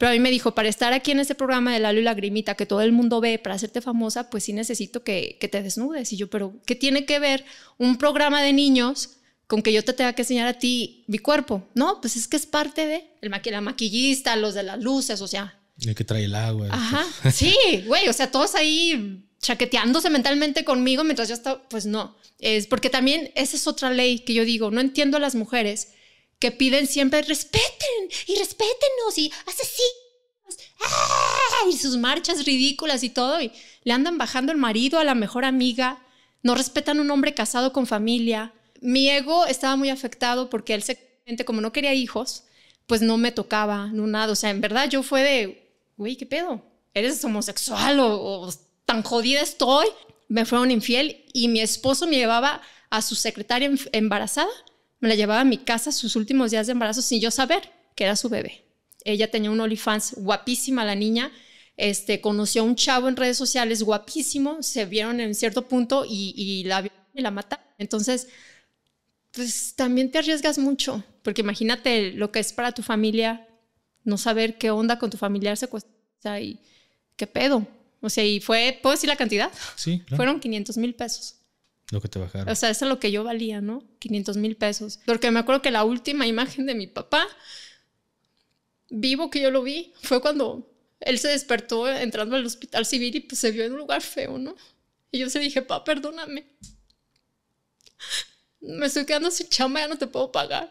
Pero a mí me dijo, para estar aquí en ese programa de Lalo y Lagrimita que todo el mundo ve, para hacerte famosa, pues sí necesito que, te desnudes. Y yo, pero ¿qué tiene que ver un programa de niños con que yo te tenga que enseñar a ti mi cuerpo? No, pues es que es parte de el la maquillista, los de las luces, o sea. El que trae el agua. Ajá, sí, güey, o sea, todos ahí chaqueteándose mentalmente conmigo mientras yo estaba, pues no. Es porque también esa es otra ley que yo digo, no entiendo a las mujeres que piden siempre respeten y respétenos y hace así ¡ah!", y sus marchas ridículas y todo y le andan bajando el marido a la mejor amiga, no respetan un hombre casado con familia. Mi ego estaba muy afectado porque él se como no quería hijos, pues no me tocaba, no nada, o sea, en verdad yo fue de, güey, ¿qué pedo? ¿Eres homosexual o, tan jodida estoy? Me fue un infiel y mi esposo me llevaba a su secretaria embarazada me la llevaba a mi casa sus últimos días de embarazo sin yo saber que era su bebé. Ella tenía un OnlyFans guapísima, la niña. Este, conoció a un chavo en redes sociales guapísimo, se vieron en cierto punto y, la y la mataron. Entonces, pues también te arriesgas mucho, porque imagínate lo que es para tu familia no saber qué onda con tu familiar secuestrado y qué pedo. O sea, y fue, ¿puedo decir la cantidad? Sí. Fueron 500 mil pesos. Lo que te bajaron. O sea, eso es lo que yo valía, ¿no? 500 mil pesos. Porque me acuerdo que la última imagen de mi papá, vivo que yo lo vi, fue cuando él se despertó entrando al hospital civil y pues se vio en un lugar feo, ¿no? Y yo se dije, papá, perdóname. Me estoy quedando sin chamba, ya no te puedo pagar.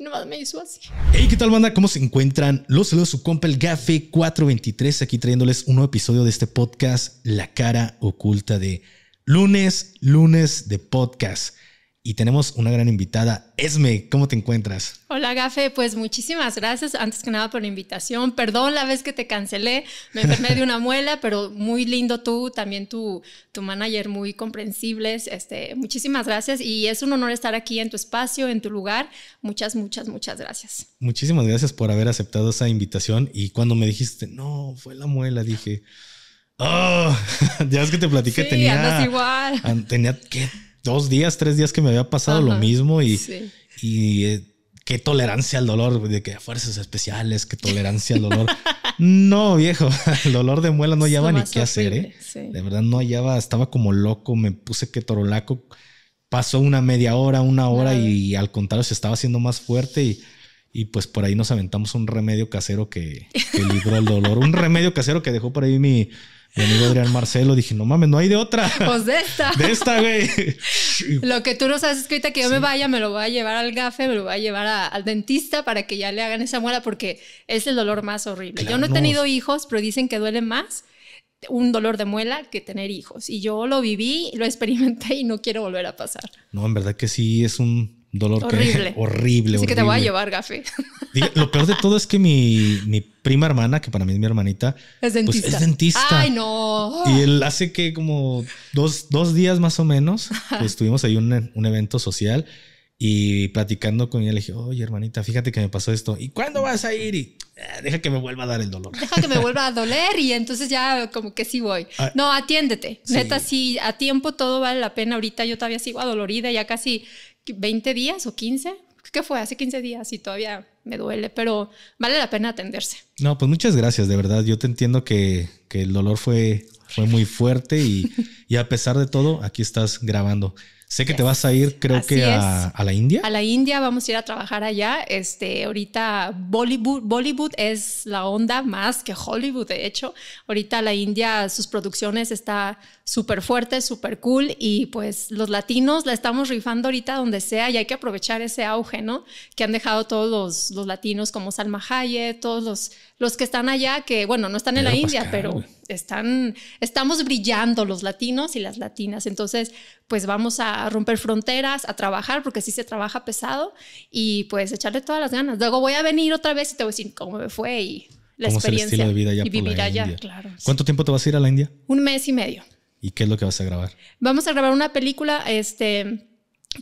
Nomás me hizo así. Hey, ¿qué tal, banda? ¿Cómo se encuentran? Los saludos su compa el Gafe 423, aquí trayéndoles un nuevo episodio de este podcast, La cara oculta de Lunes, lunes de podcast. Y tenemos una gran invitada. Esme, ¿cómo te encuentras? Hola, Gafe. Pues muchísimas gracias, antes que nada, por la invitación. Perdón la vez que te cancelé. Me enfermé de una muela, pero muy lindo tú, también tu, tu manager, muy comprensibles. Este, muchísimas gracias. Y es un honor estar aquí en tu espacio, en tu lugar. Muchas, muchas, muchas gracias. Muchísimas gracias por haber aceptado esa invitación. Y cuando me dijiste, no, fue la muela, dije Oh, ya es que te platiqué, tenía. igual. Tenía dos días, tres días que me había pasado lo mismo y, y eh, qué tolerancia al dolor, de que fuerzas especiales, qué tolerancia al dolor. no, viejo, el dolor de muela no hallaba ni qué hacer, ¿eh? De verdad no hallaba, estaba como loco, me puse que torolaco. Pasó una media hora, una hora y, al contrario se estaba haciendo más fuerte y. Y pues por ahí nos aventamos un remedio casero que, que libró el dolor. un remedio casero que dejó por ahí mi, mi amigo Adrián Marcelo, dije, no mames, no hay de otra. Pues de esta. De esta, güey. Lo que tú no sabes es que ahorita que yo me vaya, me lo voy a llevar al gafe, me lo voy a llevar al dentista para que ya le hagan esa muela porque es el dolor más horrible. yo no he tenido hijos, pero dicen que duele más un dolor de muela que tener hijos. Y yo lo viví, lo experimenté y no quiero volver a pasar. No, en verdad que sí, es un dolor horrible. horrible. Así que te voy a llevar, Gafi. Lo peor de todo es que mi, mi, prima hermana, que para mí es mi hermanita, es dentista. Pues es dentista. Ay, no. Y él hace que como dos, dos días más o menos, pues tuvimos ahí un, un evento social y platicando con ella le dije, oye hermanita, fíjate que me pasó esto. ¿Y cuándo vas a ir? Y ah, deja que me vuelva a dar el dolor. Deja que me vuelva a doler y entonces ya como que sí voy. Ah. no, atiéndete. Neta, sí, a tiempo todo vale la pena. Ahorita yo todavía sigo adolorida, ya casi 20 días o 15, ¿qué fue? Hace 15 días y todavía me duele, pero vale la pena atenderse. No, pues muchas gracias, de verdad. Yo te entiendo que, que el dolor fue, fue muy fuerte y, y, a pesar de todo, aquí estás grabando. Sé que te vas a ir, creo que a, la India. A la India vamos a ir a trabajar allá. Este, ahorita Bollywood, es la onda más que Hollywood, de hecho. Ahorita la India, sus producciones está súper fuerte, súper cool y pues los latinos la estamos rifando ahorita donde sea y hay que aprovechar ese auge, ¿no? Que han dejado todos los, los latinos como Salma Hayek, todos los los que están allá, que bueno, no están en la India, pero están, estamos brillando los latinos y las latinas. Entonces, pues vamos a romper fronteras, a trabajar, porque sí se trabaja pesado y pues echarle todas las ganas. Luego voy a venir otra vez y te voy a decir cómo me fue y la experiencia. y vivir allá, ¿Cuánto tiempo te vas a ir a la India? Un mes y medio. ¿Y qué es lo que vas a grabar? Vamos a grabar una película, este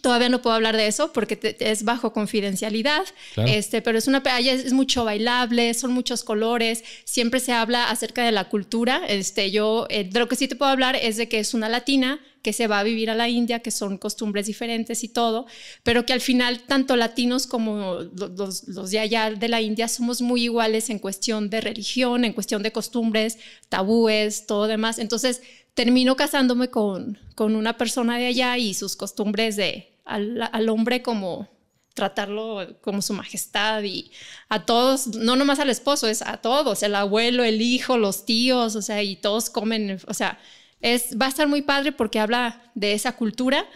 Todavía no puedo hablar de eso porque es bajo confidencialidad, este, pero es una playa, es, mucho bailable, son muchos colores, siempre se habla acerca de la cultura. Este, yo eh, de lo que sí te puedo hablar es de que es una latina que se va a vivir a la India, que son costumbres diferentes y todo, pero que al final tanto latinos como los, los de allá de la India somos muy iguales en cuestión de religión, en cuestión de costumbres, tabúes, todo demás. Entonces, termino casándome con, con una persona de allá y sus costumbres de al, al hombre como tratarlo como su majestad y a todos, no nomás al esposo, es a todos, el abuelo, el hijo, los tíos, o sea, y todos comen, o sea, es, va a estar muy padre porque habla de esa cultura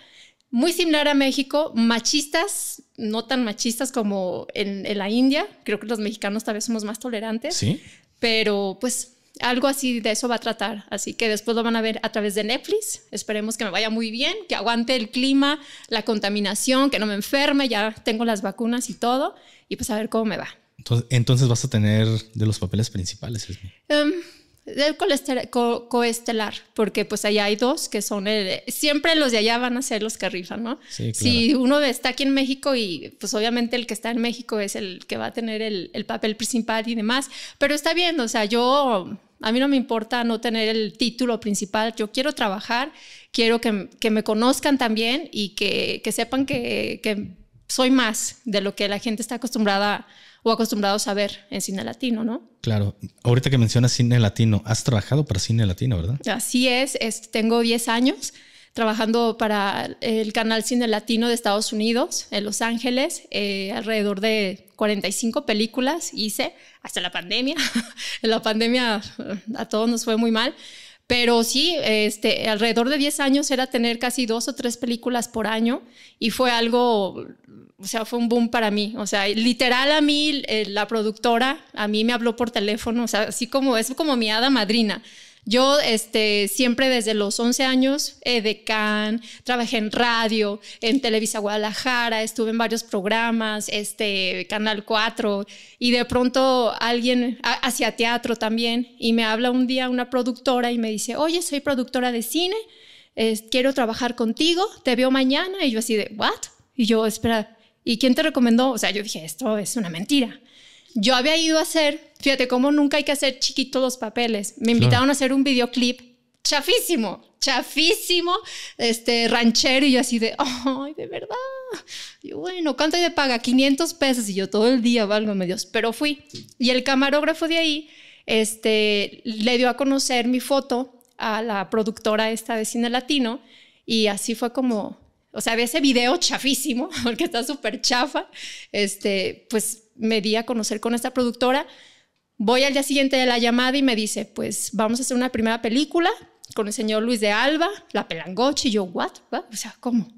muy similar a México, machistas, no tan machistas como en, en la India, creo que los mexicanos tal vez somos más tolerantes, ¿Sí? pero pues algo así de eso va a tratar. Así que después lo van a ver a través de Netflix. Esperemos que me vaya muy bien, que aguante el clima, la contaminación, que no me enferme. Ya tengo las vacunas y todo. Y pues a ver cómo me va. Entonces, vas a tener de los papeles principales. Em, Del el coestelar, porque pues allá hay dos que son siempre los de allá van a ser los que rifan, ¿no? Sí, claro. Si uno está aquí en México y pues obviamente el que está en México es el que va a tener el papel principal y demás, pero está bien, o sea, yo a mí no me importa no tener el título principal, yo quiero trabajar, quiero que, me conozcan también y que, sepan que, soy más de lo que la gente está acostumbrada o acostumbrados a ver en cine latino, ¿no? Claro, ahorita que mencionas cine latino, has trabajado para cine latino, ¿verdad? Así es, es este, tengo 10 años trabajando para el canal Cine Latino de Estados Unidos, en Los Ángeles, eh, alrededor de 45 películas hice hasta la pandemia. en la pandemia eh, a todos nos fue muy mal, pero sí, este, alrededor de 10 años era tener casi dos o tres películas por año y fue algo, o sea, fue un boom para mí. O sea, literal a mí, eh, la productora, a mí me habló por teléfono, o sea, así como es como mi hada madrina yo este, siempre desde los 11 años, eh, de can, trabajé en radio, en Televisa Guadalajara, estuve en varios programas, este, Canal 4, y de pronto alguien hacía hacia teatro también, y me habla un día una productora y me dice, oye, soy productora de cine, quiero trabajar contigo, te veo mañana, y yo así de, ¿what? Y yo, espera, ¿y quién te recomendó? O sea, yo dije, esto es una mentira. Yo había ido a hacer, fíjate cómo nunca hay que hacer chiquitos los papeles. Me invitaron a hacer un videoclip chafísimo, chafísimo, este ranchero y yo así de, ay, de verdad. Y bueno, ¿cuánto te paga? 500 pesos y yo todo el día, valgo Dios, pero fui. Y el camarógrafo de ahí este le dio a conocer mi foto a la productora esta de cine latino y así fue como o sea, había ese video chafísimo, porque está súper chafa, este, pues me di a conocer con esta productora. Voy al día siguiente de la llamada y me dice, pues vamos a hacer una primera película con el señor Luis de Alba, La Pelangoche, y yo, ¿what? O sea, ¿cómo?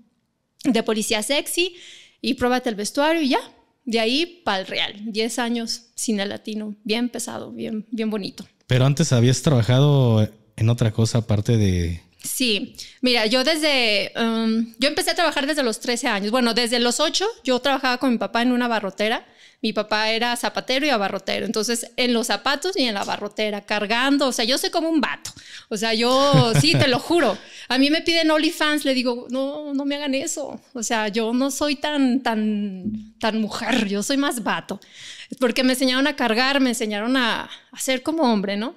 De policía sexy y pruébate el vestuario y ya. De ahí para el real. 10 años cine latino, bien pesado, bien, bien bonito. Pero antes habías trabajado en otra cosa aparte de... Sí, mira, yo desde, em, yo empecé a trabajar desde los 13 años. Bueno, desde los 8 yo trabajaba con mi papá en una barrotera mi papá era zapatero y abarrotero, entonces en los zapatos y en la abarrotera, cargando, o sea, yo soy como un vato, o sea, yo sí, te lo juro, a mí me piden olifans le digo, no, no me hagan eso, o sea, yo no soy tan, tan, tan mujer, yo soy más vato, porque me enseñaron a cargar, me enseñaron a, hacer ser como hombre, ¿no?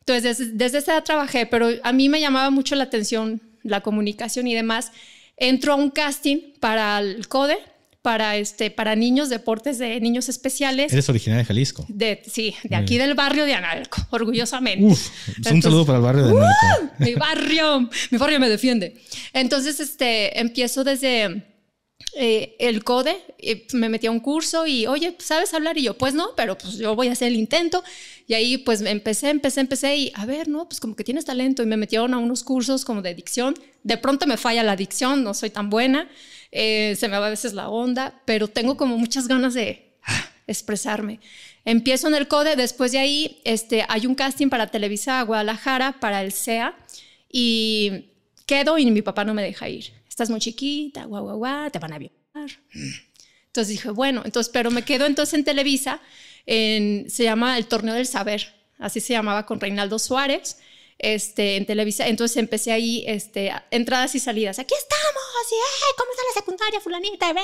Entonces, desde, esa edad trabajé, pero a mí me llamaba mucho la atención la comunicación y demás. Entro a un casting para el CODE, para, este, para niños, deportes de niños especiales. Eres originaria de Jalisco. De, sí, de aquí del barrio de Analco, orgullosamente. Uf, un saludo para el barrio de Analco. ¡uh! mi barrio, mi barrio me defiende. Entonces, este, empiezo desde eh, el CODE, eh, me metí a un curso y, oye, ¿sabes hablar? Y yo, pues no, pero pues yo voy a hacer el intento. Y ahí pues empecé, empecé, empecé y, a ver, no, pues como que tienes talento. Y me metieron a unos cursos como de dicción. De pronto me falla la dicción, no soy tan buena. Eh, se me va a veces la onda, pero tengo como muchas ganas de expresarme. Empiezo en el CODE, después de ahí este, hay un casting para Televisa Guadalajara, para el SEA, y quedo y mi papá no me deja ir. Estás muy chiquita, guau, guau, guau, te van a violar. Entonces dije, bueno, entonces, pero me quedo entonces en Televisa, se llama el Torneo del Saber, así se llamaba con Reinaldo Suárez, este, en Televisa. Entonces empecé ahí, este, entradas y salidas. Aquí estamos, y, ¿cómo está la secundaria fulanita?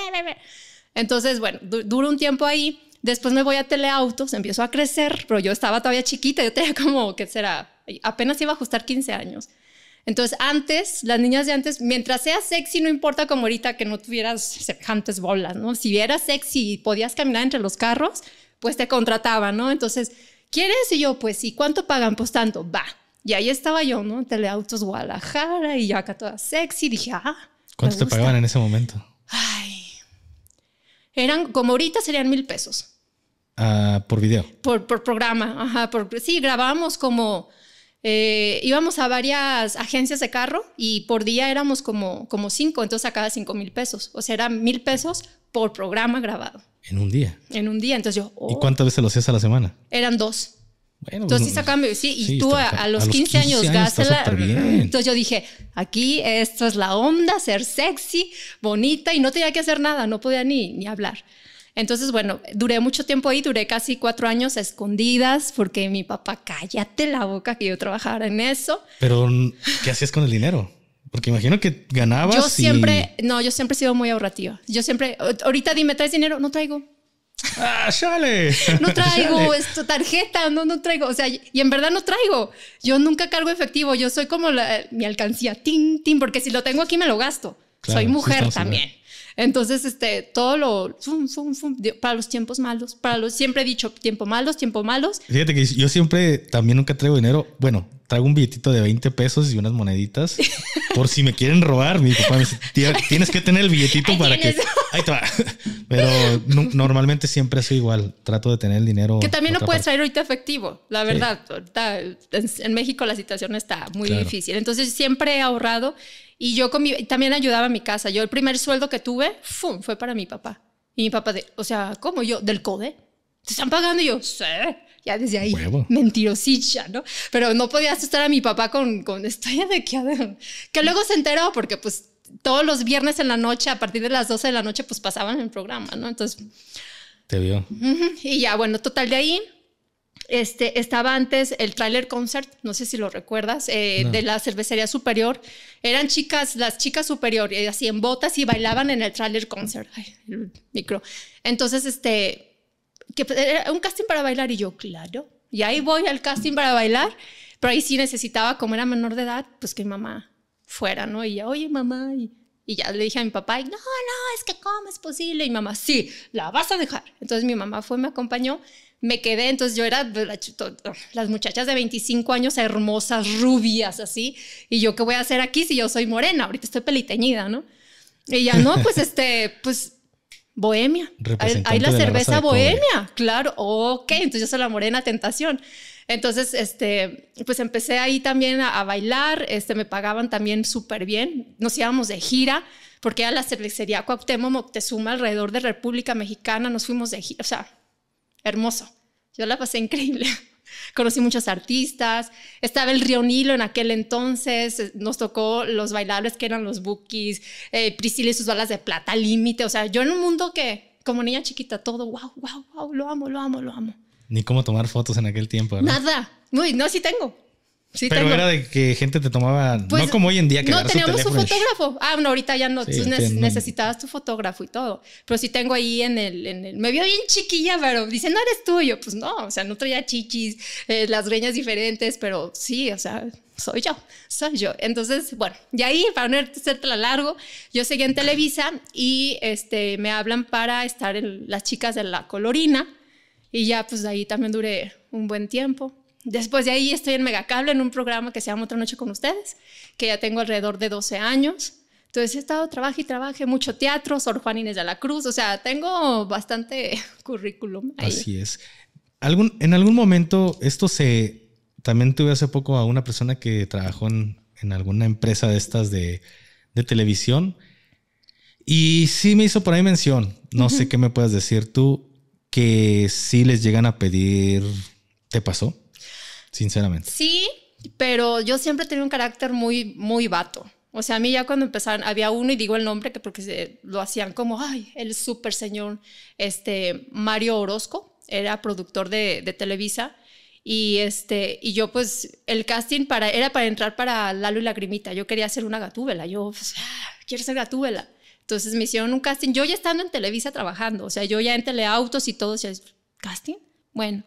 Entonces, bueno, duró un tiempo ahí. Después me voy a teleautos, empiezo a crecer, pero yo estaba todavía chiquita, yo tenía como, ¿qué será? Apenas iba a ajustar 15 años. Entonces, antes, las niñas de antes, mientras seas sexy, no importa como ahorita que no tuvieras semejantes bolas, ¿no? Si eras sexy y podías caminar entre los carros, pues te contrataban, ¿no? Entonces, ¿quieres? Y yo, pues sí, ¿cuánto pagan? Pues tanto, va. Y ahí estaba yo, ¿no? Teleautos Guadalajara y yo acá toda sexy. Dije, ah. ¿Cuánto te pagaban en ese momento? Ay. Eran, como ahorita serían mil pesos. Ah, por video. Por, programa, ajá. sí, grabábamos como. Eh, íbamos a varias agencias de carro y por día éramos como, como cinco, entonces cada cinco mil pesos. O sea, eran mil pesos por programa grabado. En un día. En un día, entonces yo. ¿Y oh". cuántas veces lo hacías a la semana? Eran dos entonces cambio, y tú a, los 15, años, Entonces yo dije, aquí esto es la onda, ser sexy, bonita, y no tenía que hacer nada, no podía ni, ni hablar. Entonces, bueno, duré mucho tiempo ahí, duré casi cuatro años escondidas, porque mi papá, cállate la boca que yo trabajara en eso. Pero, ¿qué hacías con el dinero? Porque imagino que ganabas. Yo siempre, no, yo siempre he sido muy ahorrativa. Yo siempre, ahorita dime, ¿traes dinero? No traigo ¡Ah, No traigo esta tarjeta, no, no traigo. O sea, y, en verdad no traigo. Yo nunca cargo efectivo. Yo soy como mi alcancía, tin, tin, porque si lo tengo aquí me lo gasto. soy mujer ¿eh? también. Entonces, este, todo lo, para los tiempos malos, para los, siempre he dicho, tiempo malos, tiempo malos. Fíjate que yo siempre, también nunca traigo dinero, bueno, traigo un billetito de 20 pesos y unas moneditas por si me quieren robar. Mi papá me dice, tienes que tener el billetito para que... Ahí te va. Pero normalmente siempre es igual. Trato de tener el dinero. Que también no puedes traer ahorita efectivo, la verdad. en, México la situación está muy difícil. Entonces siempre he ahorrado y yo también ayudaba a mi casa. Yo el primer sueldo que tuve fue para mi papá. Y mi papá, de, o sea, ¿cómo yo? ¿Del CODE? ¿Te están pagando? Y yo, sí ya desde ahí, mentirosicha, mentirosilla, ¿no? Pero no podía asustar a mi papá con, con ya de Que luego se enteró porque pues todos los viernes en la noche, a partir de las 12 de la noche, pues pasaban el programa, ¿no? Entonces... Te vio. Y ya, bueno, total de ahí. Este, estaba antes el trailer concert, no sé si lo recuerdas, eh, de la cervecería superior. Eran chicas, las chicas superior, y eh, así en botas y bailaban en el trailer concert. Ay, el micro. Entonces, este, que pues, era un casting para bailar y yo, claro. Y ahí voy al casting para bailar, pero ahí sí necesitaba, como era menor de edad, pues que mi mamá fuera, ¿no? Y ya, oye, mamá, y, ya le dije a mi papá, y, no, no, es que cómo es posible. Y mamá, sí, la vas a dejar. Entonces mi mamá fue, me acompañó, me quedé, entonces yo era las muchachas de 25 años hermosas, rubias, así, y yo qué voy a hacer aquí si yo soy morena, ahorita estoy peliteñida, ¿no? Y ya no, pues este, pues Bohemia. Hay la cerveza bohemia, claro. Ok, entonces yo soy la morena tentación. Entonces, este, pues empecé ahí también a, bailar, este, me pagaban también súper bien, nos íbamos de gira, porque era la cervecería Cuauhtémoc Moctezuma alrededor de República Mexicana, nos fuimos de gira, o sea, hermoso, yo la pasé increíble. Conocí muchos artistas. Estaba el Río Nilo en aquel entonces. Eh, nos tocó los bailables que eran los Bookies, eh, Priscila y sus balas de plata, Límite. O sea, yo en un mundo que, como niña chiquita, todo, wow, wow, wow, lo amo, lo amo, lo amo. Ni cómo tomar fotos en aquel tiempo, Nada. no, sí tengo. Pero era de que gente te tomaba, pues, no como hoy en día que No, teníamos un fotógrafo. Ah, no, ahorita ya no, tú necesitabas tu fotógrafo y todo. Pero sí tengo ahí en el, en el, me vio bien chiquilla, pero dice, no eres tú. yo, pues no, o sea, no traía chichis, eh, las greñas diferentes, pero sí, o sea, soy yo, soy yo. Entonces, bueno, y ahí, para no hacerte la largo, yo seguí en Televisa y este, me hablan para estar en las chicas de la colorina y ya pues ahí también duré un buen tiempo. Después de ahí estoy en Megacable en un programa que se llama Otra Noche con Ustedes, que ya tengo alrededor de 12 años. Entonces he estado, trabajo y trabajo, mucho teatro, Sor Juan Inés de la Cruz, o sea, tengo bastante currículum. Ahí. Así es. ¿Algún, en algún momento, esto se. También tuve hace poco a una persona que trabajó en, alguna empresa de estas de, televisión y sí me hizo por ahí mención. No sé qué me puedas decir tú, que sí les llegan a pedir. ¿Te pasó? sinceramente. Sí, pero yo siempre tenía un carácter muy, muy vato. O sea, a mí ya cuando empezaron, había uno, y digo el nombre, que porque lo hacían como, ay, el super señor, este, Mario Orozco, era productor de, Televisa, y este, y yo pues, el casting para, era para entrar para Lalo y Lagrimita, yo quería ser una gatúbela, yo, quiero ser gatúbela. Entonces me hicieron un casting, yo ya estando en Televisa trabajando, o sea, yo ya en teleautos y todo, ya, ¿casting? Bueno,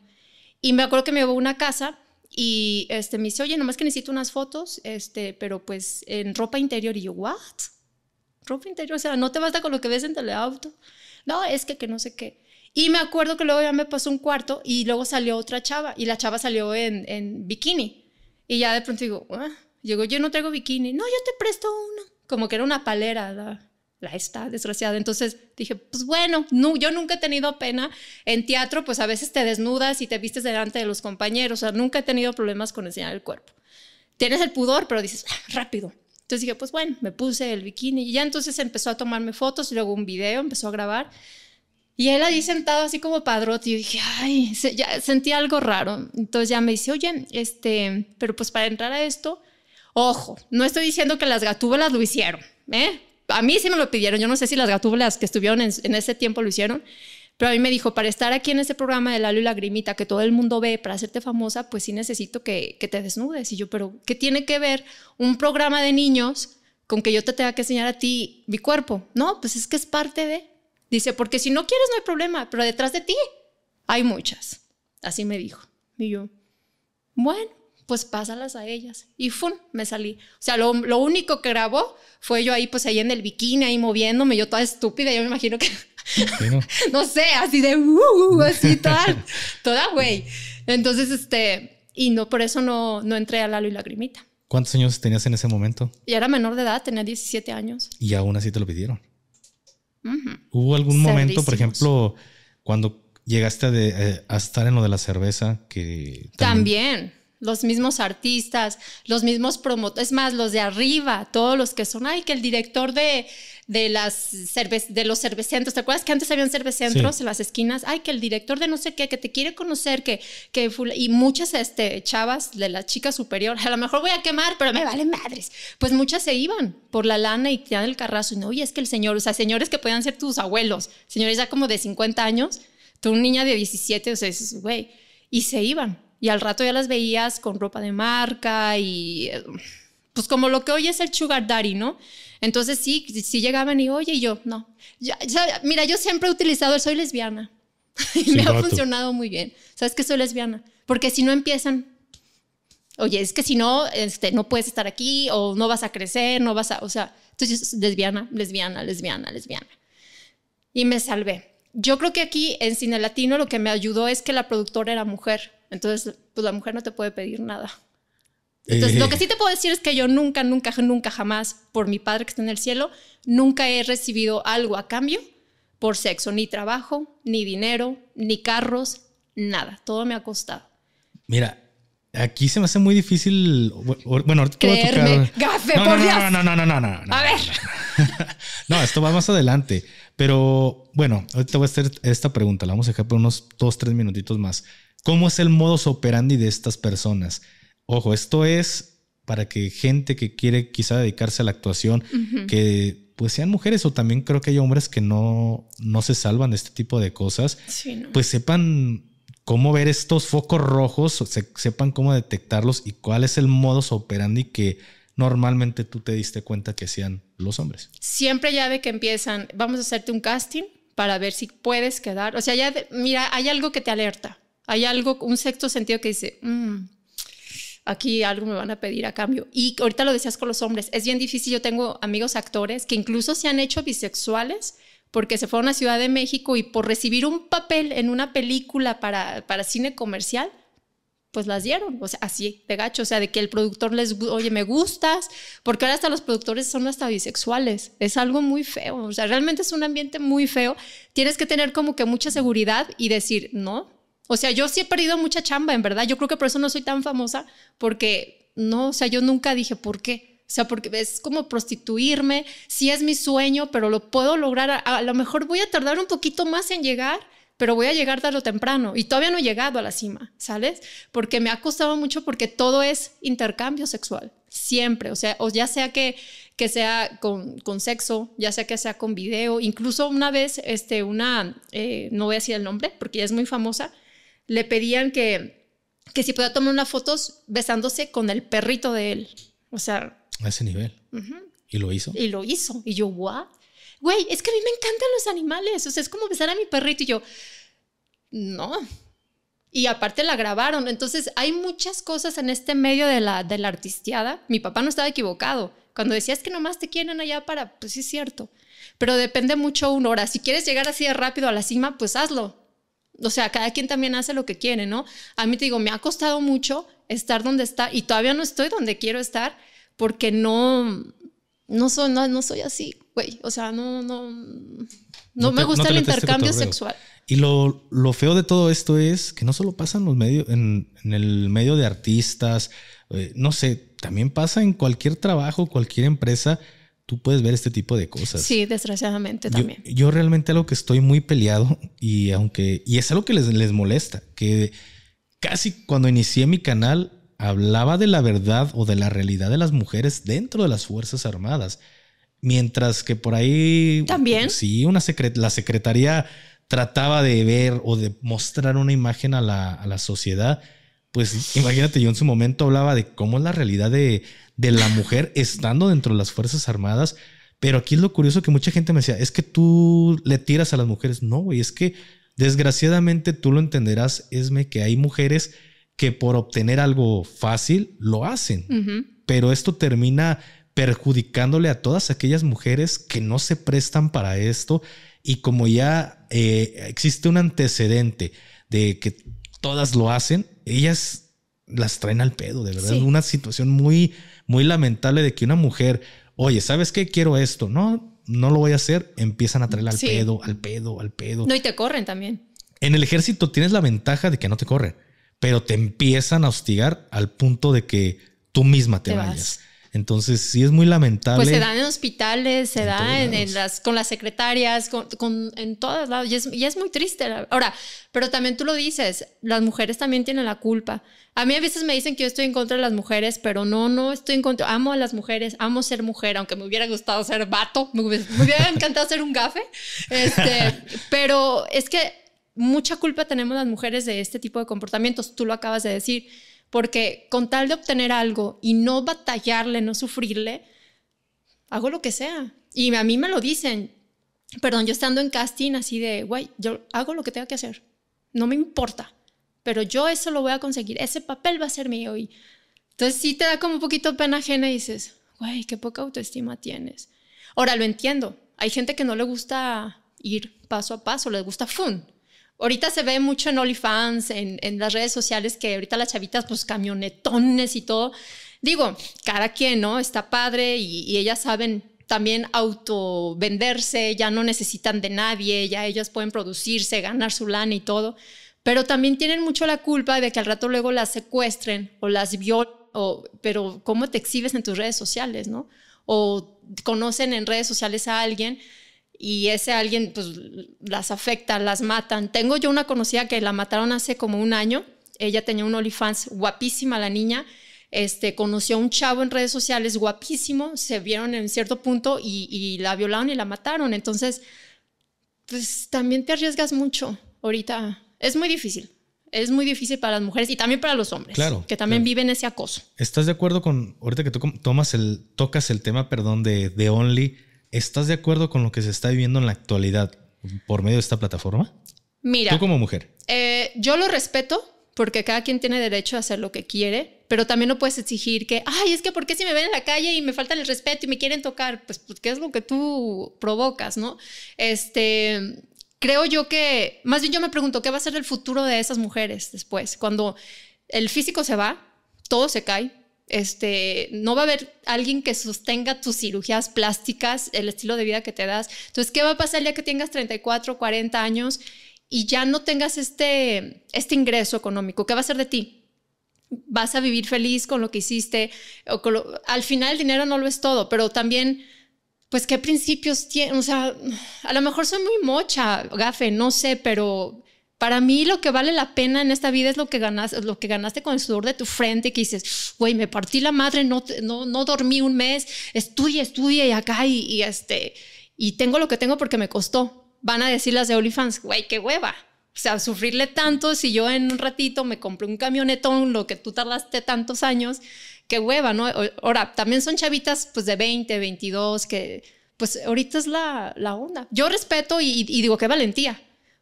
y me acuerdo que me llevó una casa, y este, me dice, oye, nomás que necesito unas fotos, este, pero pues en ropa interior. Y yo, ¿what? ¿Ropa interior? O sea, no te basta con lo que ves en teleauto. No, es que, que no sé qué. Y me acuerdo que luego ya me pasó un cuarto y luego salió otra chava y la chava salió en, bikini. Y ya de pronto digo, ah. Llegó, yo no traigo bikini. No, yo te presto uno. Como que era una palera la está desgraciada. Entonces dije, pues bueno, no, yo nunca he tenido pena. En teatro, pues a veces te desnudas y te vistes delante de los compañeros. O sea, nunca he tenido problemas con enseñar el cuerpo. Tienes el pudor, pero dices, ah, rápido. Entonces dije, pues bueno, me puse el bikini y ya entonces empezó a tomarme fotos, y luego un video, empezó a grabar. Y él allí sentado así como padrote, y dije, ay, ya, sentí algo raro. Entonces ya me dice, oye, este, pero pues para entrar a esto, ojo, no estoy diciendo que las gatúbalas lo hicieron, ¿eh? a mí sí me lo pidieron, yo no sé si las gatúbulas que estuvieron en, ese tiempo lo hicieron, pero a mí me dijo, para estar aquí en ese programa de Lalo y Lagrimita que todo el mundo ve, para hacerte famosa, pues sí necesito que, que te desnudes. Y yo, pero ¿qué tiene que ver un programa de niños con que yo te tenga que enseñar a ti mi cuerpo? No, pues es que es parte de... Dice, porque si no quieres no hay problema, pero detrás de ti hay muchas. Así me dijo. Y yo, bueno, pues pásalas a ellas. Y ¡fum! Me salí. O sea, lo, lo único que grabó fue yo ahí, pues ahí en el bikini, ahí moviéndome, yo toda estúpida, yo me imagino que, no. sé, así de, uh, uh, uh", así tal, toda güey. Entonces, este, y no, por eso no, no entré a Lalo y Lagrimita. ¿Cuántos años tenías en ese momento? Y era menor de edad, tenía 17 años. Y aún así te lo pidieron. ¿Hubo algún momento, por ejemplo, cuando llegaste eh, a, de, estar en lo de la cerveza que... también los mismos artistas, los mismos promotores, es más, los de arriba, todos los que son, ay, que el director de, de, las de los cervecentros, ¿te acuerdas que antes habían cervecentros en las esquinas? Ay, que el director de no sé qué, que te quiere conocer, que, que y muchas este, chavas de la chica superior, a lo mejor voy a quemar, pero me valen madres, pues muchas se iban por la lana y te dan el carrazo, y no, y es que el señor, o sea, señores que podían ser tus abuelos, señores ya como de 50 años, tú niña de 17, o sea, güey, y se iban y al rato ya las veías con ropa de marca y eh, pues como lo que hoy es el sugar daddy, ¿no? Entonces sí, sí llegaban y oye, y yo, no. mira, yo siempre he utilizado soy lesbiana. y me ha funcionado muy bien. ¿Sabes que soy lesbiana? Porque si no empiezan, oye, es que si no, este, no puedes estar aquí o no vas a crecer, no vas a, o sea, entonces lesbiana, lesbiana, lesbiana, lesbiana. Y me salvé. Yo creo que aquí en Cine Latino lo que me ayudó es que la productora era mujer. Entonces, pues la mujer no te puede pedir nada. Entonces, eh. lo que sí te puedo decir es que yo nunca, nunca, nunca, jamás, por mi padre que está en el cielo, nunca he recibido algo a cambio por sexo, ni trabajo, ni dinero, ni carros, nada. Todo me ha costado. Mira, aquí se me hace muy difícil. Bueno, ahorita te voy a tocar. Gafe, no, por Dios. No, no, no, no, no, no, A ver. No, esto va más adelante. Pero bueno, ahorita voy a hacer esta pregunta. La vamos a dejar por unos dos, tres minutitos más cómo es el modus operandi de estas personas. Ojo, esto es para que gente que quiere quizá dedicarse a la actuación, que pues sean mujeres o también creo que hay hombres que no, no se salvan de este tipo de cosas, pues sepan cómo ver estos focos rojos, sepan cómo detectarlos y cuál es el modus operandi que normalmente tú te diste cuenta que sean los hombres. Siempre ya de que empiezan, vamos a hacerte un casting para ver si puedes quedar, o sea, ya, mira, hay algo que te alerta hay algo, un sexto sentido que dice, mm, aquí algo me van a pedir a cambio. Y ahorita lo decías con los hombres, es bien difícil, yo tengo amigos actores que incluso se han hecho bisexuales porque se fueron a Ciudad de México y por recibir un papel en una película para, para cine comercial, pues las dieron, o sea, así, de gacho, o sea, de que el productor les, oye, me gustas, porque ahora hasta los productores son hasta bisexuales, es algo muy feo, o sea, realmente es un ambiente muy feo, tienes que tener como que mucha seguridad y decir, no, o sea, yo sí he perdido mucha chamba, en verdad. Yo creo que por eso no soy tan famosa, porque no, o sea, yo nunca dije por qué. O sea, porque es como prostituirme, sí es mi sueño, pero lo puedo lograr. A, lo mejor voy a tardar un poquito más en llegar, pero voy a llegar tarde o temprano. Y todavía no he llegado a la cima, ¿sabes? Porque me ha costado mucho porque todo es intercambio sexual, siempre. O sea, o ya sea que, que sea con, sexo, ya sea que sea con video. Incluso una vez, este, una, eh, no voy a decir el nombre porque ya es muy famosa, le pedían que, que si podía tomar una fotos besándose con el perrito de él. O sea... A ese nivel. ¿Y lo hizo? Y lo hizo. Y yo, ¿what? Güey, es que a mí me encantan los animales. O sea, es como besar a mi perrito. Y yo, no. Y aparte la grabaron. Entonces, hay muchas cosas en este medio de la, de la artisteada. Mi papá no estaba equivocado. Cuando decías que nomás te quieren allá para, pues sí es cierto. Pero depende mucho una hora. Si quieres llegar así de rápido a la cima, pues hazlo o sea, cada quien también hace lo que quiere, ¿no? A mí te digo, me ha costado mucho estar donde está y todavía no estoy donde quiero estar porque no, no soy, no, soy así, güey. O sea, no, no, no, me gusta el intercambio sexual. Y lo, feo de todo esto es que no solo pasa en los medios, en, el medio de artistas, eh, no sé, también pasa en cualquier trabajo, cualquier empresa tú puedes ver este tipo de cosas. Sí, desgraciadamente también. Yo, realmente algo que estoy muy peleado y aunque, y es algo que les, les molesta, que casi cuando inicié mi canal hablaba de la verdad o de la realidad de las mujeres dentro de las Fuerzas Armadas. Mientras que por ahí... También. Sí, una la Secretaría trataba de ver o de mostrar una imagen a la, a la sociedad. Pues imagínate, yo en su momento hablaba de cómo es la realidad de, de la mujer estando dentro de las Fuerzas Armadas. Pero aquí es lo curioso que mucha gente me decía, es que tú le tiras a las mujeres. No, güey, es que desgraciadamente tú lo entenderás, Esme, que hay mujeres que por obtener algo fácil lo hacen. Pero esto termina perjudicándole a todas aquellas mujeres que no se prestan para esto. Y como ya eh, existe un antecedente de que todas lo hacen, ellas las traen al pedo, de verdad. una situación muy muy lamentable de que una mujer, oye, ¿sabes qué? Quiero esto. No, no lo voy a hacer. Empiezan a traerle al pedo, al pedo, al pedo. No, y te corren también. En el ejército tienes la ventaja de que no te corren, pero te empiezan a hostigar al punto de que tú misma te, vayas. Entonces, sí es muy lamentable. Pues se dan en hospitales, se da en, las, con las secretarias, con, en todos lados. Y es, muy triste. Ahora, pero también tú lo dices, las mujeres también tienen la culpa. A mí a veces me dicen que yo estoy en contra de las mujeres, pero no, no estoy en contra. Amo a las mujeres, amo ser mujer, aunque me hubiera gustado ser vato, me hubiera, encantado ser un gafe. Este, pero es que mucha culpa tenemos las mujeres de este tipo de comportamientos. Tú lo acabas de decir porque con tal de obtener algo y no batallarle, no sufrirle, hago lo que sea. Y a mí me lo dicen, perdón, yo estando en casting así de, güey, yo hago lo que tenga que hacer, no me importa, pero yo eso lo voy a conseguir, ese papel va a ser mío. Y entonces sí te da como un poquito pena ajena y dices, güey, qué poca autoestima tienes. Ahora lo entiendo, hay gente que no le gusta ir paso a paso, le gusta fun. Ahorita se ve mucho en OnlyFans, en, en las redes sociales, que ahorita las chavitas, pues camionetones y todo. Digo, cada quien, ¿no? Está padre y, ellas saben también auto venderse, ya no necesitan de nadie, ya ellas pueden producirse, ganar su lana y todo. Pero también tienen mucho la culpa de que al rato luego las secuestren o las violen, o, pero ¿cómo te exhibes en tus redes sociales, no? O conocen en redes sociales a alguien y ese alguien pues las afecta, las matan. Tengo yo una conocida que la mataron hace como un año. Ella tenía un OnlyFans guapísima la niña. Este, conoció a un chavo en redes sociales guapísimo, se vieron en cierto punto y, la violaron y la mataron. Entonces, pues también te arriesgas mucho ahorita. Es muy difícil. Es muy difícil para las mujeres y también para los hombres, claro, que también viven ese acoso. ¿Estás de acuerdo con, ahorita que tú tomas el, tocas el tema, perdón, de, de Only? ¿Estás de acuerdo con lo que se está viviendo en la actualidad por medio de esta plataforma? Mira. Tú como mujer. Eh, yo lo respeto porque cada quien tiene derecho a hacer lo que quiere, pero también no puedes exigir que, ay, es que porque si me ven en la calle y me faltan el respeto y me quieren tocar? Pues, pues, ¿qué es lo que tú provocas, no? Este, creo yo que, más bien yo me pregunto, ¿qué va a ser el futuro de esas mujeres después? Cuando el físico se va, todo se cae, este, no va a haber alguien que sostenga tus cirugías plásticas, el estilo de vida que te das. Entonces, ¿qué va a pasar ya que tengas 34, 40 años y ya no tengas este, este ingreso económico? ¿Qué va a ser de ti? ¿Vas a vivir feliz con lo que hiciste? O al final el dinero no lo es todo, pero también, pues, ¿qué principios tiene? O sea, a lo mejor soy muy mocha, gafe, no sé, pero para mí lo que vale la pena en esta vida es lo que ganaste, lo que ganaste con el sudor de tu frente, que dices, güey, me partí la madre, no, no, no dormí un mes, estudia, estudia y acá y, este, y tengo lo que tengo porque me costó. Van a decir las de OnlyFans, güey, qué hueva. O sea, sufrirle tanto si yo en un ratito me compré un camionetón, lo que tú tardaste tantos años, qué hueva, ¿no? Ahora, también son chavitas pues de 20, 22, que pues ahorita es la, la onda. Yo respeto y, y digo, qué valentía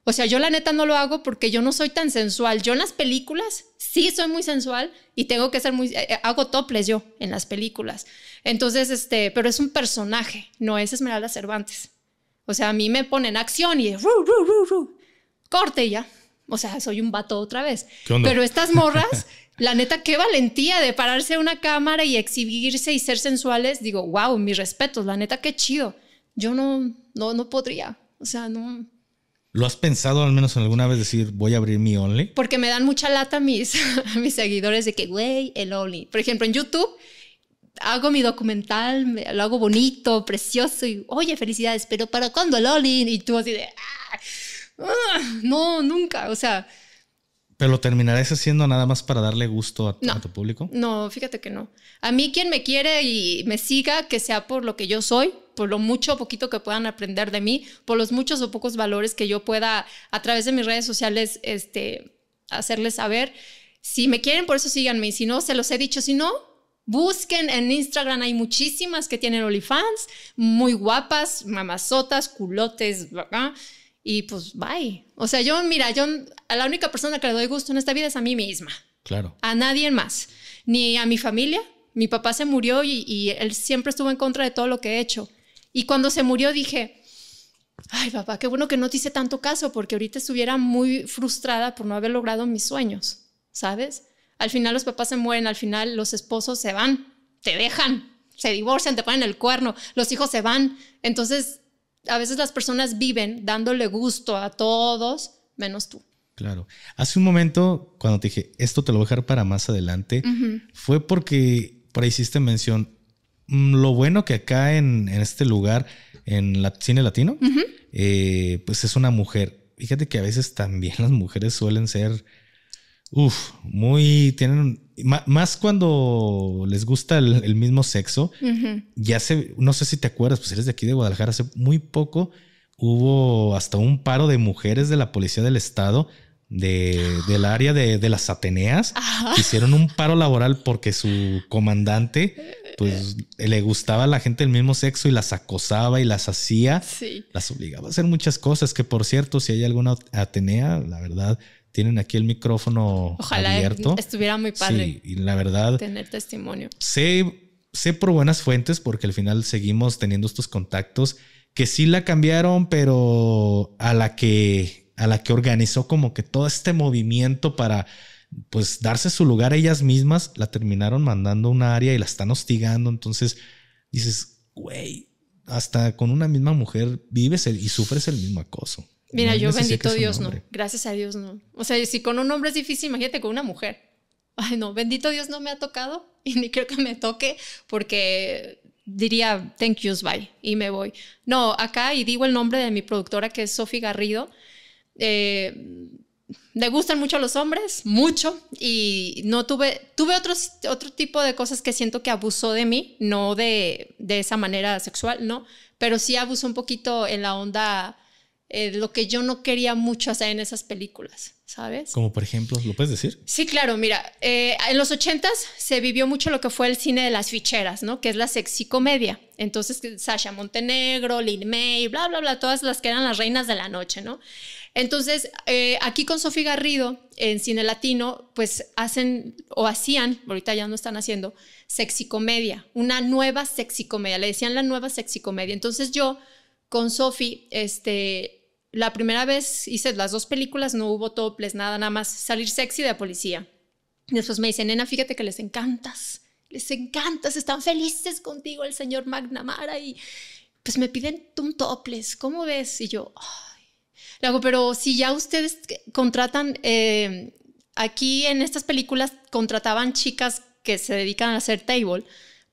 o sea, yo la neta no lo hago porque yo no soy tan sensual. Yo en las películas sí soy muy sensual y tengo que ser muy... Eh, eh, hago toples yo en las películas. Entonces, este, pero es un personaje, no es Esmeralda Cervantes. O sea, a mí me ponen acción y ru, ru, ru, ru, corte ya. O sea, soy un vato otra vez. Pero estas morras, la neta, qué valentía de pararse a una cámara y exhibirse y ser sensuales. Digo, wow, mis respetos, la neta, qué chido. Yo no, no, no podría. O sea, no ¿Lo has pensado al menos en alguna vez decir, voy a abrir mi Only? Porque me dan mucha lata mis, mis seguidores de que, güey, el Only. Por ejemplo, en YouTube hago mi documental, lo hago bonito, precioso y, oye, felicidades, pero ¿para cuándo el Only? Y tú así de, ah, ah, no, nunca, o sea. ¿Pero lo terminarás haciendo nada más para darle gusto a, a tu público? No, fíjate que no. A mí quien me quiere y me siga, que sea por lo que yo soy, por lo mucho o poquito que puedan aprender de mí, por los muchos o pocos valores que yo pueda a través de mis redes sociales este, hacerles saber. Si me quieren, por eso síganme. Si no, se los he dicho. Si no, busquen en Instagram. Hay muchísimas que tienen OnlyFans, muy guapas, mamazotas, culotes, Y pues, bye. O sea, yo, mira, yo a la única persona que le doy gusto en esta vida es a mí misma. Claro. A nadie más. Ni a mi familia. Mi papá se murió y él siempre estuvo en contra de todo lo que he hecho. Y cuando se murió dije, ay papá, qué bueno que no te hice tanto caso porque ahorita estuviera muy frustrada por no haber logrado mis sueños, ¿sabes? Al final los papás se mueren, al final los esposos se van, te dejan, se divorcian, te ponen el cuerno, los hijos se van. Entonces, a veces las personas viven dándole gusto a todos, menos tú. Claro. Hace un momento, cuando te dije, esto te lo voy a dejar para más adelante, fue porque por ahí hiciste mención, Mm, lo bueno que acá en, este lugar, en la, cine latino, eh, pues es una mujer. Fíjate que a veces también las mujeres suelen ser, uff, muy, tienen, más cuando les gusta el, mismo sexo, ya se, no sé si te acuerdas, pues eres de aquí de Guadalajara, hace muy poco hubo hasta un paro de mujeres de la Policía del Estado de, del área de, de las Ateneas. Hicieron un paro laboral porque su comandante pues le gustaba a la gente del mismo sexo y las acosaba y las hacía, sí. las obligaba a hacer muchas cosas, que por cierto, si hay alguna Atenea, la verdad, tienen aquí el micrófono Ojalá Estuviera muy padre. Sí, y la verdad. Tener testimonio. Sé, sé por buenas fuentes, porque al final seguimos teniendo estos contactos que sí la cambiaron, pero a la que, a la que organizó como que todo este movimiento para pues darse su lugar a ellas mismas, la terminaron mandando a un área y la están hostigando. Entonces dices, güey, hasta con una misma mujer vives y sufres el mismo acoso. Mira, yo bendito Dios no, gracias a Dios no. O sea, si con un hombre es difícil, imagínate con una mujer. Ay, no, bendito Dios no me ha tocado y ni creo que me toque porque diría thank yous, bye y me voy. No, acá y digo el nombre de mi productora que es Sofi Garrido. Eh, me gustan mucho los hombres, mucho, y no tuve, tuve otros, otro tipo de cosas que siento que abusó de mí, no de, de esa manera sexual, ¿no? Pero sí abusó un poquito en la onda, eh, lo que yo no quería mucho hacer en esas películas, ¿sabes? Como por ejemplo, ¿lo puedes decir? Sí, claro, mira, eh, en los ochentas se vivió mucho lo que fue el cine de las ficheras, ¿no? Que es la sexy comedia. Entonces, Sasha Montenegro, Lil May, bla, bla, bla, todas las que eran las reinas de la noche, ¿no? Entonces, eh, aquí con Sofi Garrido, en Cine Latino, pues hacen o hacían, ahorita ya no están haciendo, comedia, una nueva comedia. le decían la nueva comedia. Entonces yo con Sofi, este, la primera vez hice las dos películas, no hubo toples, nada, nada más salir sexy de la policía. Después me dicen, nena, fíjate que les encantas, les encantas, están felices contigo el señor McNamara y pues me piden un toples, ¿cómo ves? Y yo... Ah, le pero si ya ustedes contratan, eh, aquí en estas películas contrataban chicas que se dedican a hacer table